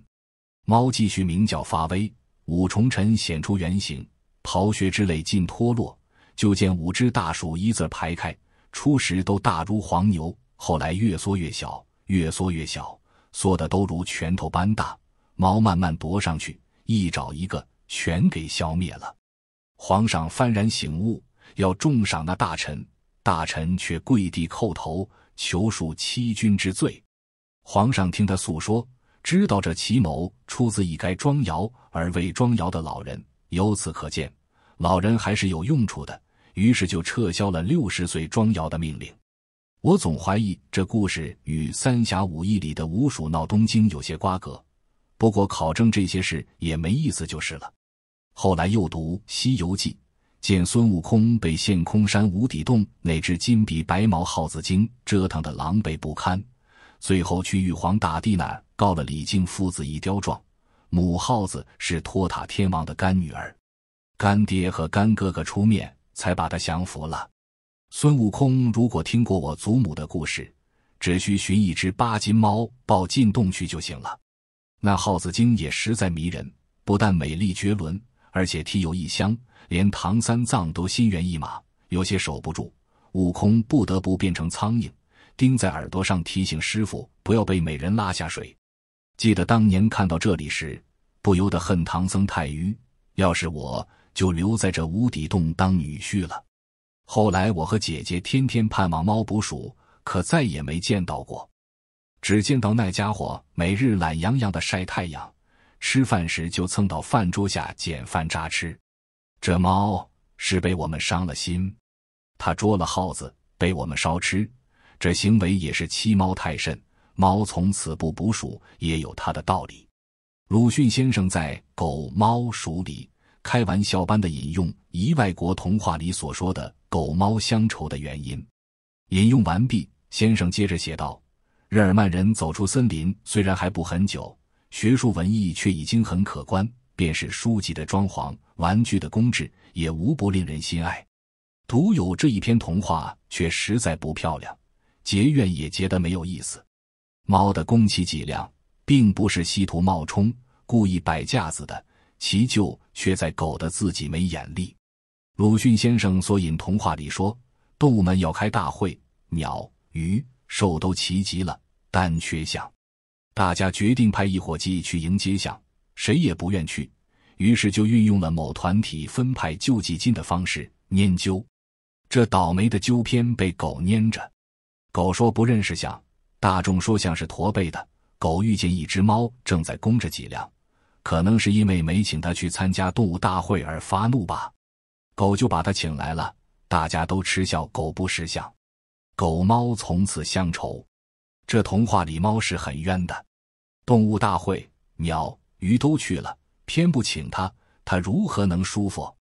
S1: 猫继续鸣叫发威，五重臣显出原形，袍靴之类尽脱落，就见五只大鼠一字排开。初时都大如黄牛，后来越缩越小，越缩越小，缩的都如拳头般大。猫慢慢踱上去，一爪一个，全给消灭了。皇上幡然醒悟，要重赏那大臣，大臣却跪地叩头，求恕欺君之罪。皇上听他诉说。知道这奇谋出自一该庄窑而未庄窑的老人，由此可见，老人还是有用处的。于是就撤销了六十岁庄窑的命令。我总怀疑这故事与《三侠五义》里的五鼠闹东京有些瓜葛，不过考证这些事也没意思就是了。后来又读《西游记》，见孙悟空被陷空山无底洞那只金鼻白毛耗子精折腾的狼狈不堪。最后去玉皇大帝那告了李靖父子一刁状，母耗子是托塔天王的干女儿，干爹和干哥哥出面才把他降服了。孙悟空如果听过我祖母的故事，只需寻一只八斤猫抱进洞去就行了。那耗子精也实在迷人，不但美丽绝伦，而且体有一香，连唐三藏都心猿意马，有些守不住，悟空不得不变成苍蝇。钉在耳朵上，提醒师傅不要被美人拉下水。记得当年看到这里时，不由得恨唐僧太愚。要是我就留在这无底洞当女婿了。后来我和姐姐天天盼望猫捕鼠，可再也没见到过。只见到那家伙每日懒洋洋的晒太阳，吃饭时就蹭到饭桌下捡饭渣吃。这猫是被我们伤了心，它捉了耗子被我们烧吃。这行为也是欺猫太甚，猫从此不捕鼠也有它的道理。鲁迅先生在《狗猫鼠》里开玩笑般的引用一外国童话里所说的狗猫相仇的原因。引用完毕，先生接着写道：“日耳曼人走出森林虽然还不很久，学术文艺却已经很可观，便是书籍的装潢、玩具的工制，也无不令人心爱。独有这一篇童话，却实在不漂亮。”结怨也结得没有意思。猫的攻起脊梁，并不是稀图冒充、故意摆架子的，其咎却在狗的自己没眼力。鲁迅先生所引童话里说，动物们要开大会，鸟、鱼、兽都齐集了，但缺象。大家决定派一伙计去迎接象，谁也不愿去，于是就运用了某团体分派救济金的方式，拈阄。这倒霉的阄偏被狗拈着。狗说不认识象，大众说像是驼背的。狗遇见一只猫，正在弓着脊梁，可能是因为没请它去参加动物大会而发怒吧。狗就把它请来了，大家都耻笑狗不识相。狗猫从此相仇。这童话里猫是很冤的，动物大会，鸟、鱼都去了，偏不请它，它如何能舒服？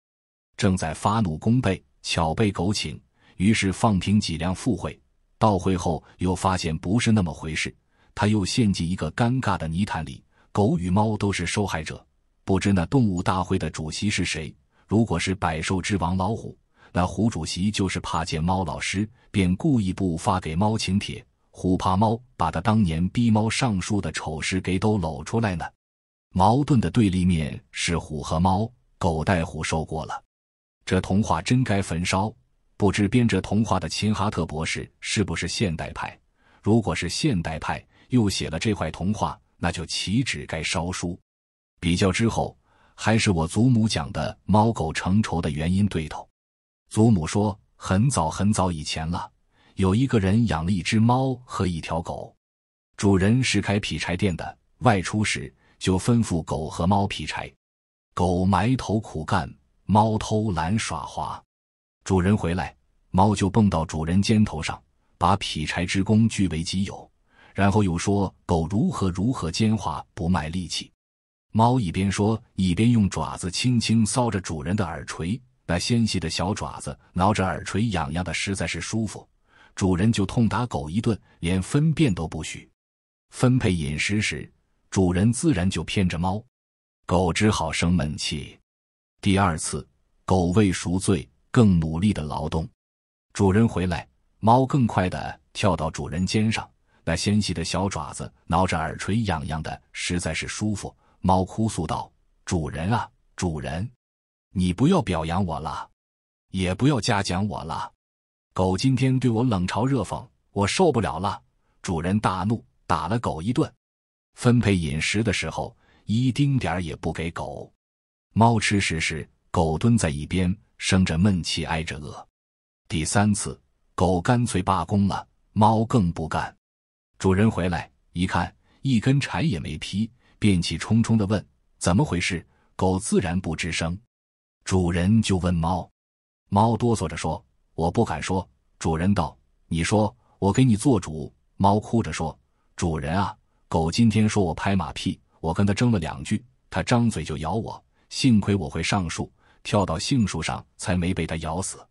S1: 正在发怒弓背，巧被狗请，于是放平脊梁赴会。到会后又发现不是那么回事，他又陷进一个尴尬的泥潭里。狗与猫都是受害者，不知那动物大会的主席是谁。如果是百兽之王老虎，那胡主席就是怕见猫老师，便故意不发给猫请帖。虎怕猫，把他当年逼猫上树的丑事给都搂出来呢。矛盾的对立面是虎和猫，狗带虎受过了，这童话真该焚烧。不知编着童话的秦哈特博士是不是现代派？如果是现代派，又写了这块童话，那就岂止该烧书。比较之后，还是我祖母讲的猫狗成仇的原因对头。祖母说，很早很早以前了，有一个人养了一只猫和一条狗，主人是开劈柴店的，外出时就吩咐狗和猫劈柴。狗埋头苦干，猫偷懒耍滑。主人回来，猫就蹦到主人肩头上，把劈柴之功据为己有，然后又说狗如何如何奸猾不卖力气。猫一边说，一边用爪子轻轻搔着主人的耳垂，那纤细的小爪子挠着耳垂，痒痒的实在是舒服。主人就痛打狗一顿，连分辨都不许。分配饮食时，主人自然就偏着猫，狗只好生闷气。第二次，狗为赎罪。更努力的劳动，主人回来，猫更快的跳到主人肩上，那纤细的小爪子挠着耳垂，痒痒的，实在是舒服。猫哭诉道：“主人啊，主人，你不要表扬我了，也不要嘉奖我了。狗今天对我冷嘲热讽，我受不了了。”主人大怒，打了狗一顿。分配饮食的时候，一丁点儿也不给狗。猫吃食时，狗蹲在一边。生着闷气挨着饿，第三次，狗干脆罢工了，猫更不干。主人回来一看，一根柴也没劈，便气冲冲地问：“怎么回事？”狗自然不吱声。主人就问猫，猫哆嗦着说：“我不敢说。”主人道：“你说，我给你做主。”猫哭着说：“主人啊，狗今天说我拍马屁，我跟他争了两句，他张嘴就咬我，幸亏我会上树。”跳到杏树上，才没被它咬死。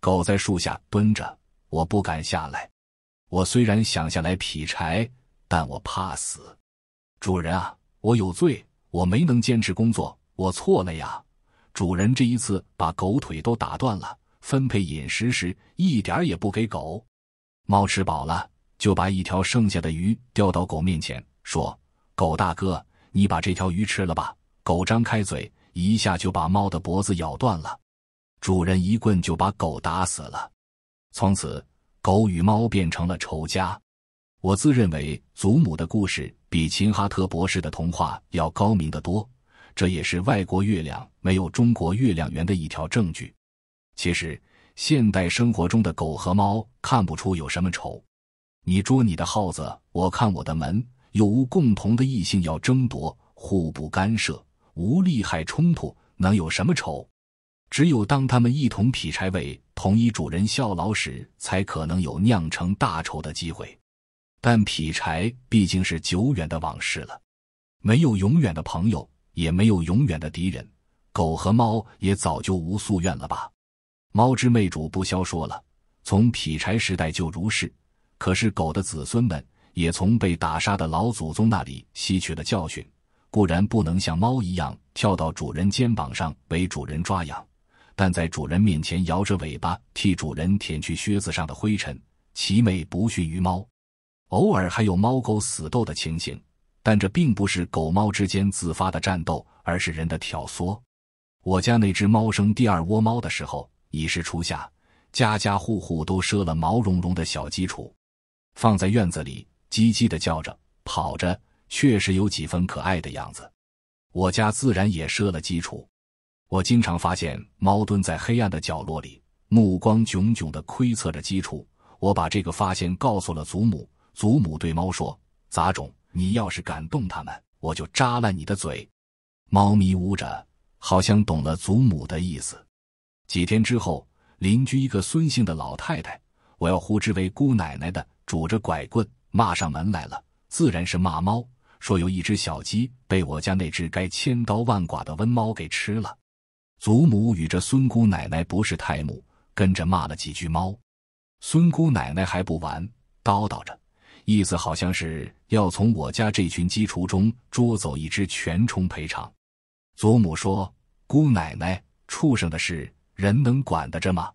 S1: 狗在树下蹲着，我不敢下来。我虽然想下来劈柴，但我怕死。主人啊，我有罪，我没能坚持工作，我错了呀。主人这一次把狗腿都打断了，分配饮食时一点也不给狗。猫吃饱了，就把一条剩下的鱼叼到狗面前，说：“狗大哥，你把这条鱼吃了吧。”狗张开嘴。一下就把猫的脖子咬断了，主人一棍就把狗打死了。从此，狗与猫变成了仇家。我自认为祖母的故事比秦哈特博士的童话要高明得多，这也是外国月亮没有中国月亮圆的一条证据。其实，现代生活中的狗和猫看不出有什么仇，你捉你的耗子，我看我的门，有无共同的异性要争夺，互不干涉。无利害冲突，能有什么仇？只有当他们一同劈柴、为同一主人效劳时，才可能有酿成大仇的机会。但劈柴毕竟是久远的往事了，没有永远的朋友，也没有永远的敌人。狗和猫也早就无宿怨了吧？猫之魅主不消说了，从劈柴时代就如是。可是狗的子孙们也从被打杀的老祖宗那里吸取了教训。固然不能像猫一样跳到主人肩膀上为主人抓痒，但在主人面前摇着尾巴替主人舔去靴子上的灰尘，其美不逊于猫。偶尔还有猫狗死斗的情形，但这并不是狗猫之间自发的战斗，而是人的挑唆。我家那只猫生第二窝猫的时候，已是初夏，家家户户都设了毛茸茸的小鸡雏，放在院子里，叽叽的叫着，跑着。确实有几分可爱的样子，我家自然也设了基础。我经常发现猫蹲在黑暗的角落里，目光炯炯地窥测着基础。我把这个发现告诉了祖母，祖母对猫说：“杂种，你要是敢动它们，我就扎烂你的嘴。”猫咪呜着，好像懂了祖母的意思。几天之后，邻居一个孙姓的老太太，我要呼之为姑奶奶的，拄着拐棍骂上门来了，自然是骂猫。说有一只小鸡被我家那只该千刀万剐的瘟猫给吃了。祖母与这孙姑奶奶不是太母，跟着骂了几句猫。孙姑奶奶还不完，叨叨着，意思好像是要从我家这群鸡雏中捉走一只全虫赔偿。祖母说：“姑奶奶，畜生的事，人能管得着吗？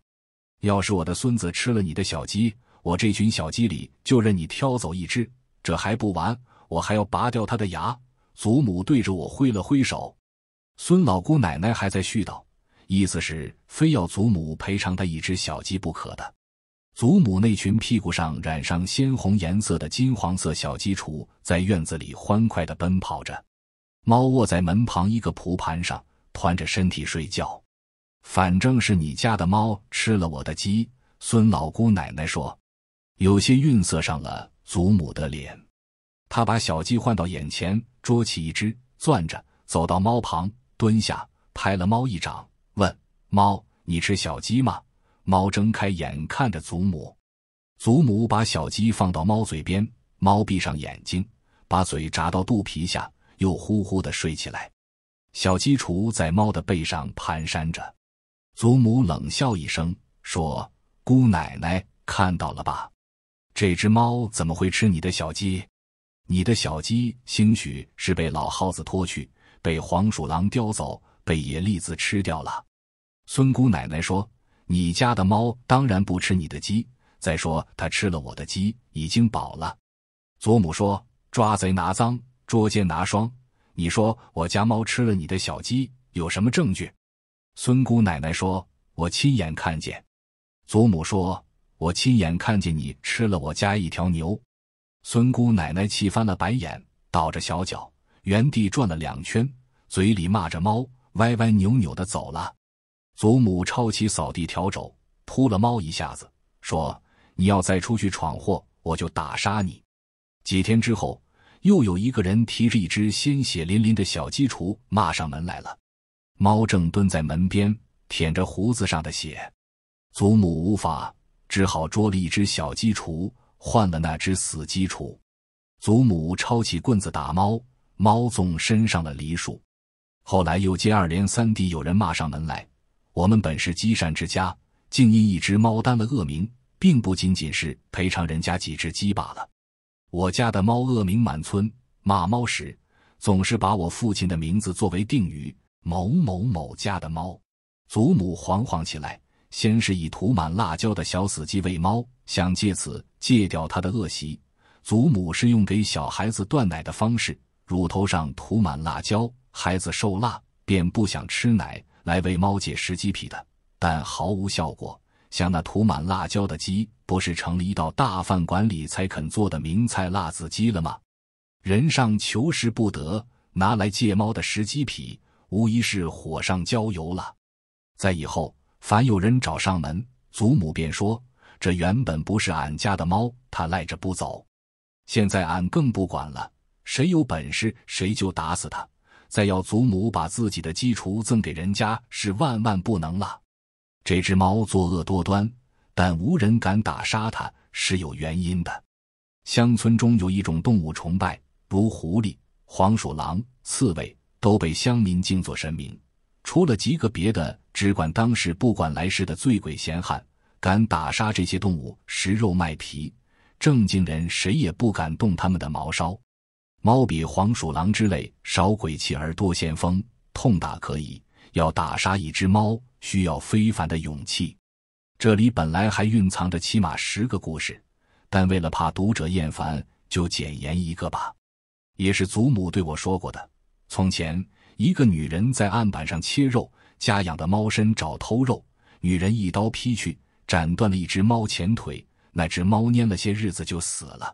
S1: 要是我的孙子吃了你的小鸡，我这群小鸡里就任你挑走一只，这还不完。”我还要拔掉他的牙。祖母对着我挥了挥手，孙老姑奶奶还在絮叨，意思是非要祖母赔偿她一只小鸡不可的。祖母那群屁股上染上鲜红颜色的金黄色小鸡雏在院子里欢快的奔跑着，猫卧在门旁一个蒲盘上，团着身体睡觉。反正是你家的猫吃了我的鸡，孙老姑奶奶说，有些愠色上了祖母的脸。他把小鸡换到眼前，捉起一只，攥着，走到猫旁，蹲下，拍了猫一掌，问：“猫，你吃小鸡吗？”猫睁开眼看着祖母，祖母把小鸡放到猫嘴边，猫闭上眼睛，把嘴扎到肚皮下，又呼呼地睡起来。小鸡雏在猫的背上蹒跚着，祖母冷笑一声，说：“姑奶奶看到了吧？这只猫怎么会吃你的小鸡？”你的小鸡兴许是被老耗子拖去，被黄鼠狼叼走，被野栗子吃掉了。孙姑奶奶说：“你家的猫当然不吃你的鸡。再说，它吃了我的鸡，已经饱了。”祖母说：“抓贼拿赃，捉奸拿双。你说我家猫吃了你的小鸡，有什么证据？”孙姑奶奶说：“我亲眼看见。”祖母说：“我亲眼看见你吃了我家一条牛。”孙姑奶奶气翻了白眼，倒着小脚，原地转了两圈，嘴里骂着猫，歪歪扭扭的走了。祖母抄起扫地笤帚，扑了猫一下子，说：“你要再出去闯祸，我就打杀你。”几天之后，又有一个人提着一只鲜血淋淋的小鸡雏骂上门来了。猫正蹲在门边舔着胡子上的血，祖母无法，只好捉了一只小鸡雏。换了那只死鸡雏，祖母抄起棍子打猫，猫纵身上了梨树。后来又接二连三地有人骂上门来。我们本是积善之家，竟因一只猫担了恶名，并不仅仅是赔偿人家几只鸡罢了。我家的猫恶名满村，骂猫时总是把我父亲的名字作为定语“某某某家的猫”。祖母惶惶起来。先是以涂满辣椒的小死鸡喂猫，想借此戒掉它的恶习。祖母是用给小孩子断奶的方式，乳头上涂满辣椒，孩子受辣便不想吃奶，来喂猫解食鸡皮的，但毫无效果。像那涂满辣椒的鸡，不是成了一道大饭馆里才肯做的名菜——辣子鸡了吗？人上求食不得，拿来借猫的食鸡皮，无疑是火上浇油了。在以后。凡有人找上门，祖母便说：“这原本不是俺家的猫，它赖着不走。现在俺更不管了，谁有本事谁就打死它。再要祖母把自己的鸡雏赠给人家，是万万不能了。这只猫作恶多端，但无人敢打杀它，是有原因的。乡村中有一种动物崇拜，如狐狸、黄鼠狼、刺猬，都被乡民敬作神明。除了极个别的。”只管当时，不管来世的醉鬼闲汉，敢打杀这些动物食肉卖皮，正经人谁也不敢动他们的毛梢。猫比黄鼠狼之类少鬼气而多先风，痛打可以，要打杀一只猫需要非凡的勇气。这里本来还蕴藏着起码十个故事，但为了怕读者厌烦，就简言一个吧。也是祖母对我说过的：从前，一个女人在案板上切肉。家养的猫身找偷肉，女人一刀劈去，斩断了一只猫前腿。那只猫蔫了些日子就死了。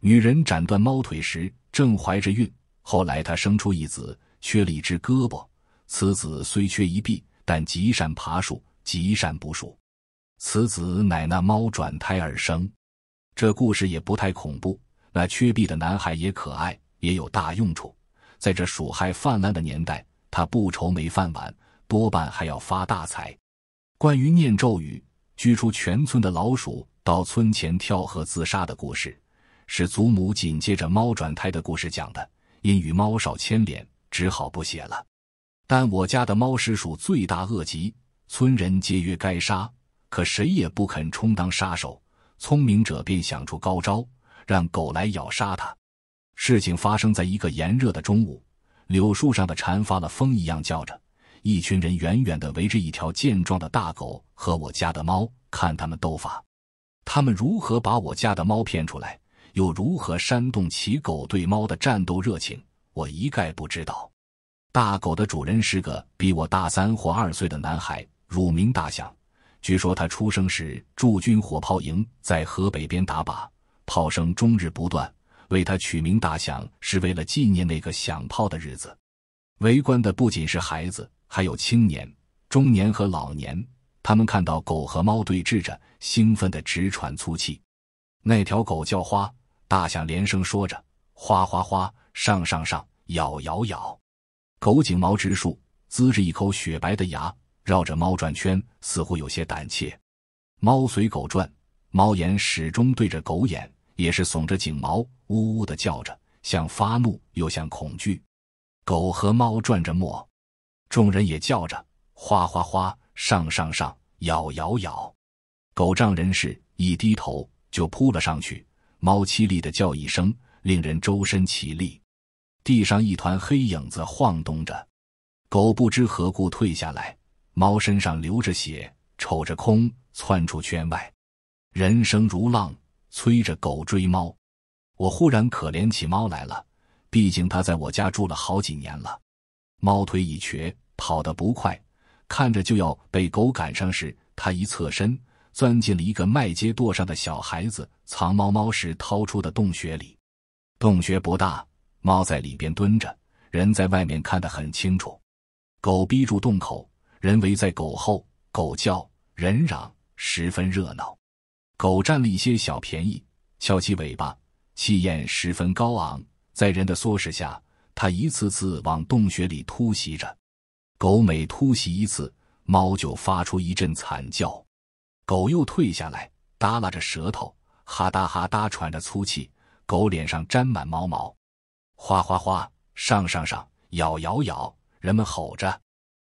S1: 女人斩断猫腿时正怀着孕，后来她生出一子，缺了一只胳膊。此子虽缺一臂，但极善爬树，极善捕鼠。此子乃那猫转胎而生。这故事也不太恐怖，那缺臂的男孩也可爱，也有大用处。在这鼠害泛滥的年代，他不愁没饭碗。多半还要发大财。关于念咒语驱出全村的老鼠到村前跳河自杀的故事，是祖母紧接着猫转胎的故事讲的，因与猫少牵连，只好不写了。但我家的猫实属罪大恶极，村人皆曰该杀，可谁也不肯充当杀手。聪明者便想出高招，让狗来咬杀它。事情发生在一个炎热的中午，柳树上的蝉发了疯一样叫着。一群人远远的围着一条健壮的大狗和我家的猫，看他们斗法，他们如何把我家的猫骗出来，又如何煽动其狗对猫的战斗热情，我一概不知道。大狗的主人是个比我大三或二岁的男孩，乳名大响。据说他出生时驻军火炮营在河北边打靶，炮声终日不断，为他取名大响是为了纪念那个响炮的日子。围观的不仅是孩子。还有青年、中年和老年，他们看到狗和猫对峙着，兴奋的直喘粗气。那条狗叫花大象连声说着“哗哗哗，上上上，咬咬咬”。狗颈毛直竖，呲着一口雪白的牙，绕着猫转圈，似乎有些胆怯。猫随狗转，猫眼始终对着狗眼，也是耸着颈毛，呜呜的叫着，像发怒又像恐惧。狗和猫转着磨。众人也叫着，哗哗哗，上上上，咬咬咬。狗仗人势，一低头就扑了上去。猫凄厉的叫一声，令人周身起立。地上一团黑影子晃动着，狗不知何故退下来。猫身上流着血，瞅着空，窜出圈外。人声如浪，催着狗追猫。我忽然可怜起猫来了，毕竟它在我家住了好几年了。猫腿一瘸，跑得不快，看着就要被狗赶上时，它一侧身，钻进了一个麦秸垛上的小孩子藏猫猫时掏出的洞穴里。洞穴不大，猫在里边蹲着，人在外面看得很清楚。狗逼住洞口，人围在狗后，狗叫，人嚷，十分热闹。狗占了一些小便宜，翘起尾巴，气焰十分高昂，在人的唆使下。它一次次往洞穴里突袭着，狗每突袭一次，猫就发出一阵惨叫，狗又退下来，耷拉着舌头，哈哒哈哒喘着粗气，狗脸上沾满猫毛，哗哗哗，上上上，咬咬咬，人们吼着，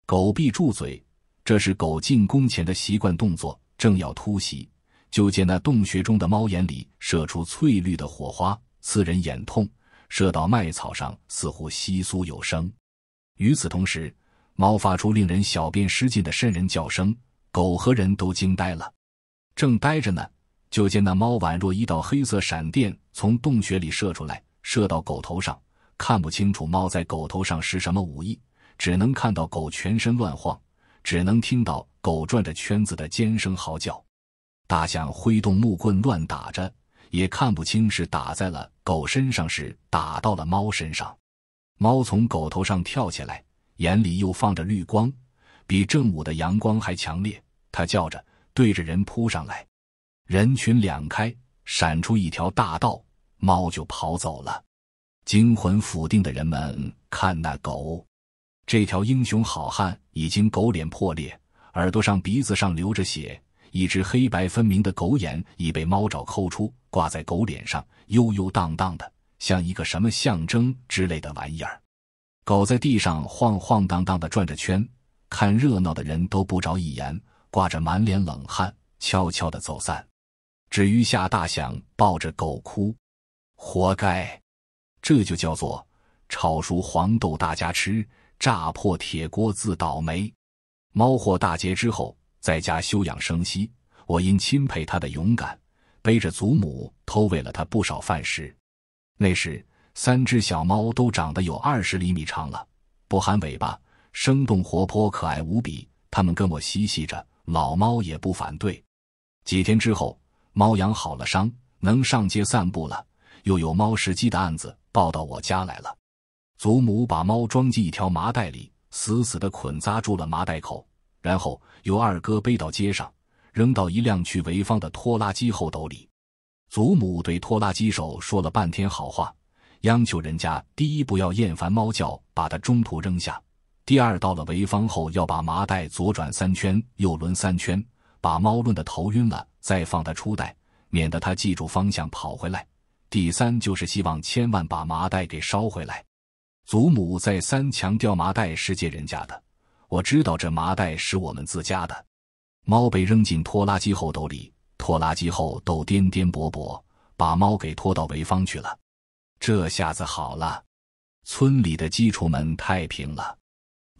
S1: 狗闭住嘴，这是狗进攻前的习惯动作。正要突袭，就见那洞穴中的猫眼里射出翠绿的火花，刺人眼痛。射到麦草上，似乎窸窣有声。与此同时，猫发出令人小便失禁的瘆人叫声，狗和人都惊呆了。正呆着呢，就见那猫宛若一道黑色闪电从洞穴里射出来，射到狗头上，看不清楚猫在狗头上是什么武艺，只能看到狗全身乱晃，只能听到狗转着圈子的尖声嚎叫。大象挥动木棍乱打着。也看不清是打在了狗身上，是打到了猫身上。猫从狗头上跳起来，眼里又放着绿光，比正午的阳光还强烈。它叫着，对着人扑上来。人群两开，闪出一条大道，猫就跑走了。惊魂甫定的人们看那狗，这条英雄好汉已经狗脸破裂，耳朵上、鼻子上流着血。一只黑白分明的狗眼已被猫爪抠出，挂在狗脸上，悠悠荡荡的，像一个什么象征之类的玩意儿。狗在地上晃晃荡荡的转着圈，看热闹的人都不着一眼，挂着满脸冷汗，悄悄的走散。只余下大响抱着狗哭，活该！这就叫做炒熟黄豆大家吃，炸破铁锅自倒霉。猫祸大劫之后。在家休养生息，我因钦佩他的勇敢，背着祖母偷喂了他不少饭食。那时三只小猫都长得有二十厘米长了，不含尾巴，生动活泼，可爱无比。它们跟我嬉戏着，老猫也不反对。几天之后，猫养好了伤，能上街散步了。又有猫食鸡的案子报到我家来了，祖母把猫装进一条麻袋里，死死地捆扎住了麻袋口。然后由二哥背到街上，扔到一辆去潍坊的拖拉机后斗里。祖母对拖拉机手说了半天好话，央求人家：第一不要厌烦猫叫，把它中途扔下；第二到了潍坊后要把麻袋左转三圈，右轮三圈，把猫抡得头晕了再放它出袋，免得它记住方向跑回来；第三就是希望千万把麻袋给捎回来。祖母再三强调，麻袋是借人家的。我知道这麻袋是我们自家的，猫被扔进拖拉机后斗里，拖拉机后斗颠颠簸簸，把猫给拖到潍坊去了。这下子好了，村里的鸡雏们太平了，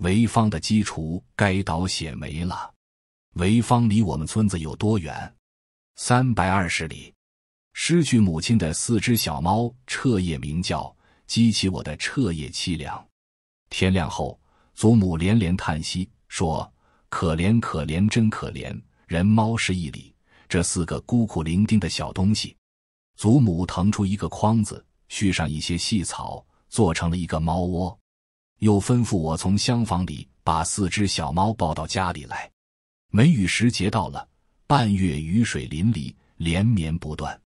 S1: 潍坊的鸡雏该倒血霉了。潍坊离我们村子有多远？三百二十里。失去母亲的四只小猫彻夜鸣叫，激起我的彻夜凄凉。天亮后。祖母连连叹息说：“可怜可怜，真可怜！人猫是一理，这四个孤苦伶仃的小东西。”祖母腾出一个筐子，续上一些细草，做成了一个猫窝，又吩咐我从厢房里把四只小猫抱到家里来。梅雨时节到了，半月雨水淋漓，连绵不断，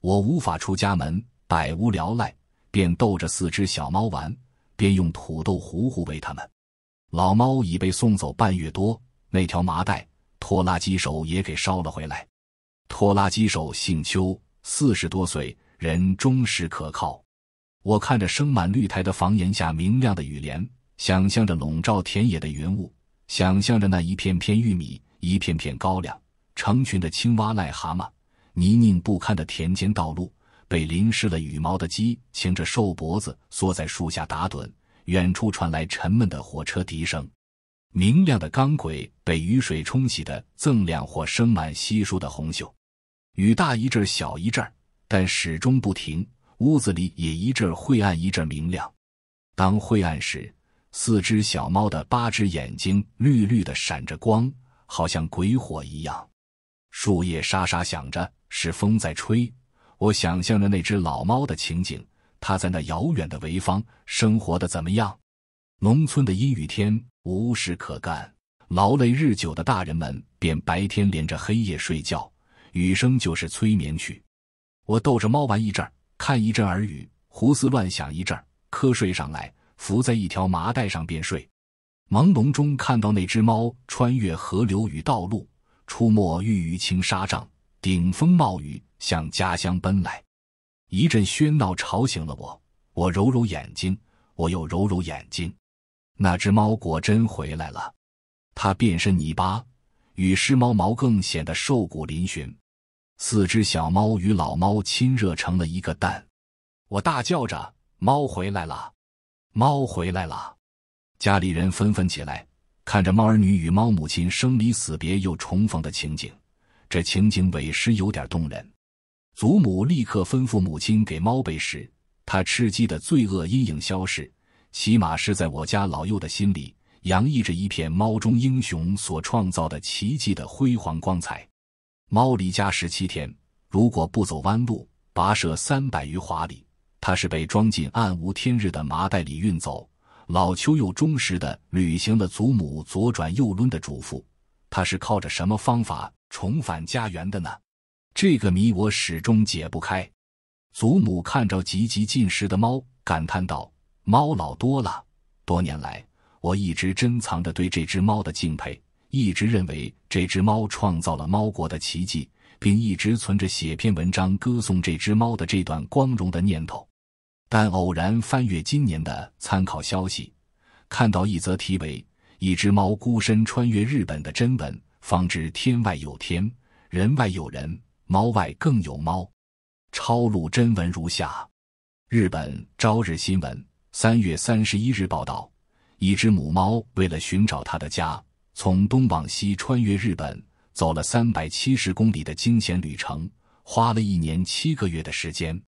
S1: 我无法出家门，百无聊赖，便逗着四只小猫玩，便用土豆糊糊喂它们。老猫已被送走半月多，那条麻袋拖拉机手也给捎了回来。拖拉机手姓邱，四十多岁，人忠实可靠。我看着生满绿苔的房檐下明亮的雨帘，想象着笼罩田野的云雾，想象着那一片片玉米，一片片高粱，成群的青蛙、癞蛤蟆，泥泞不堪的田间道路，被淋湿了羽毛的鸡，擎着瘦脖子缩在树下打盹。远处传来沉闷的火车笛声，明亮的钢轨被雨水冲洗得锃亮，或生满稀疏的红锈。雨大一阵儿，小一阵儿，但始终不停。屋子里也一阵晦暗，一阵明亮。当晦暗时，四只小猫的八只眼睛绿绿的，闪着光，好像鬼火一样。树叶沙沙响着，是风在吹。我想象着那只老猫的情景。他在那遥远的潍坊生活的怎么样？农村的阴雨天无事可干，劳累日久的大人们便白天连着黑夜睡觉，雨声就是催眠曲。我逗着猫玩一阵，看一阵耳语，胡思乱想一阵，瞌睡上来，伏在一条麻袋上便睡。朦胧中看到那只猫穿越河流与道路，出没郁郁青沙帐，顶风冒雨向家乡奔来。一阵喧闹吵醒了我，我揉揉眼睛，我又揉揉眼睛。那只猫果真回来了，它变身泥巴，与湿猫毛更显得瘦骨嶙峋。四只小猫与老猫亲热成了一个蛋，我大叫着：“猫回来了，猫回来了！”家里人纷纷起来，看着猫儿女与猫母亲生离死别又重逢的情景，这情景委实有点动人。祖母立刻吩咐母亲给猫喂食，它吃鸡的罪恶阴影消逝，起码是在我家老幼的心里洋溢着一片猫中英雄所创造的奇迹的辉煌光彩。猫离家十七天，如果不走弯路，跋涉三百余华里，它是被装进暗无天日的麻袋里运走。老邱又忠实的履行了祖母左转右抡的嘱咐，它是靠着什么方法重返家园的呢？这个谜我始终解不开。祖母看着急急进食的猫，感叹道：“猫老多了。多年来，我一直珍藏着对这只猫的敬佩，一直认为这只猫创造了猫国的奇迹，并一直存着写篇文章歌颂这只猫的这段光荣的念头。但偶然翻阅今年的参考消息，看到一则题为《一只猫孤身穿越日本》的真文，方知天外有天，人外有人。”猫外更有猫，抄录真文如下：日本《朝日新闻》三月三十一日报道，一只母猫为了寻找它的家，从东往西穿越日本，走了三百七十公里的惊险旅程，花了一年七个月的时间。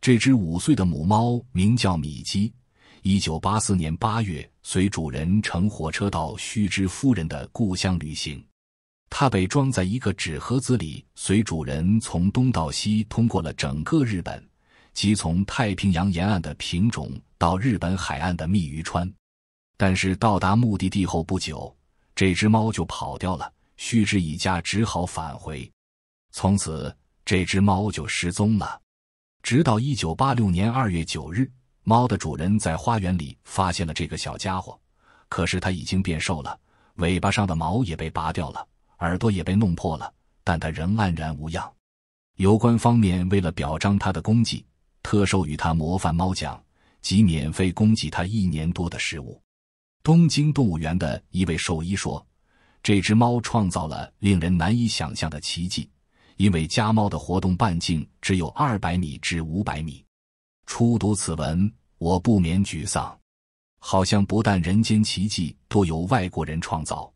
S1: 这只五岁的母猫名叫米基，一九八四年八月随主人乘火车到须知夫人的故乡旅行。它被装在一个纸盒子里，随主人从东到西通过了整个日本，即从太平洋沿岸的品种到日本海岸的密鱼川。但是到达目的地后不久，这只猫就跑掉了。须知一家只好返回。从此，这只猫就失踪了。直到一九八六年二月九日，猫的主人在花园里发现了这个小家伙，可是它已经变瘦了，尾巴上的毛也被拔掉了。耳朵也被弄破了，但他仍安然无恙。有关方面为了表彰他的功绩，特授予他“模范猫奖”，及免费供给他一年多的食物。东京动物园的一位兽医说：“这只猫创造了令人难以想象的奇迹，因为家猫的活动半径只有二百米至五百米。”初读此文，我不免沮丧，好像不但人间奇迹多由外国人创造。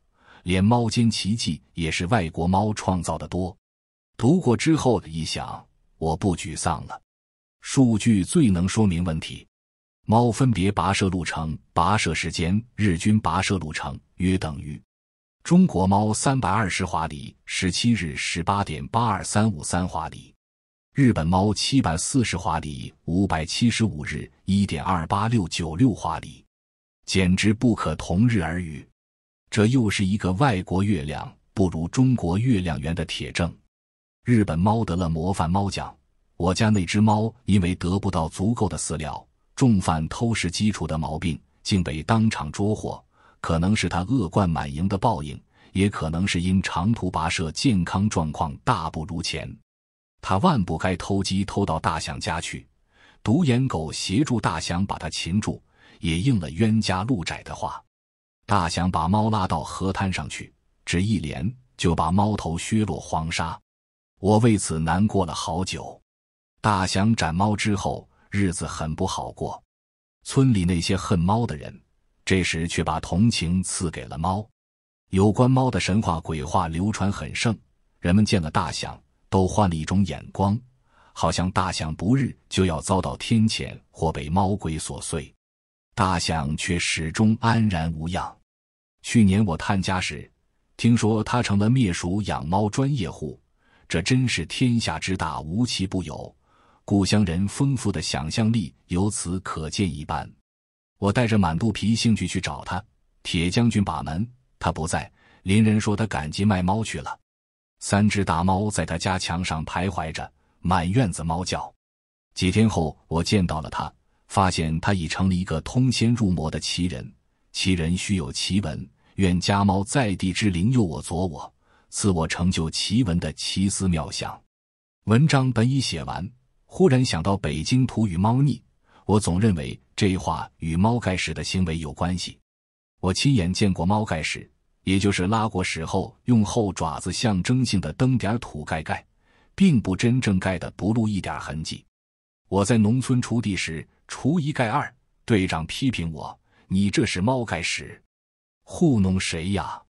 S1: 连猫间奇迹也是外国猫创造的多。读过之后的一想，我不沮丧了。数据最能说明问题。猫分别跋涉路程、跋涉时间、日均跋涉路程约等于：中国猫三百二十华里，十七日十八点八二三五三华里；日本猫七百四十华里，五百七十五日一点二八六九六华里。简直不可同日而语。这又是一个外国月亮不如中国月亮圆的铁证。日本猫得了模范猫奖，我家那只猫因为得不到足够的饲料，重犯偷食基础的毛病，竟被当场捉获。可能是它恶贯满盈的报应，也可能是因长途跋涉健康状况大不如前。它万不该偷鸡偷到大象家去，独眼狗协助大象把它擒住，也应了“冤家路窄”的话。大响把猫拉到河滩上去，只一连就把猫头削落黄沙。我为此难过了好久。大响斩猫之后，日子很不好过。村里那些恨猫的人，这时却把同情赐给了猫。有关猫的神话鬼话流传很盛，人们见了大象都换了一种眼光，好像大象不日就要遭到天谴或被猫鬼所碎。大象却始终安然无恙。去年我探家时，听说他成了灭鼠养猫专业户，这真是天下之大，无奇不有。故乡人丰富的想象力由此可见一斑。我带着满肚皮兴趣去找他，铁将军把门，他不在。邻人说他赶集卖猫去了。三只大猫在他家墙上徘徊着，满院子猫叫。几天后，我见到了他，发现他已成了一个通仙入魔的奇人。奇人须有奇闻。愿家猫在地之灵佑我左我，赐我成就奇文的奇思妙想。文章本已写完，忽然想到北京土与猫腻，我总认为这话与猫盖屎的行为有关系。我亲眼见过猫盖屎，也就是拉过屎后用后爪子象征性的蹬点土盖盖，并不真正盖的，不露一点痕迹。我在农村锄地时，锄一盖二，队长批评我：“你这是猫盖屎。”糊弄谁呀？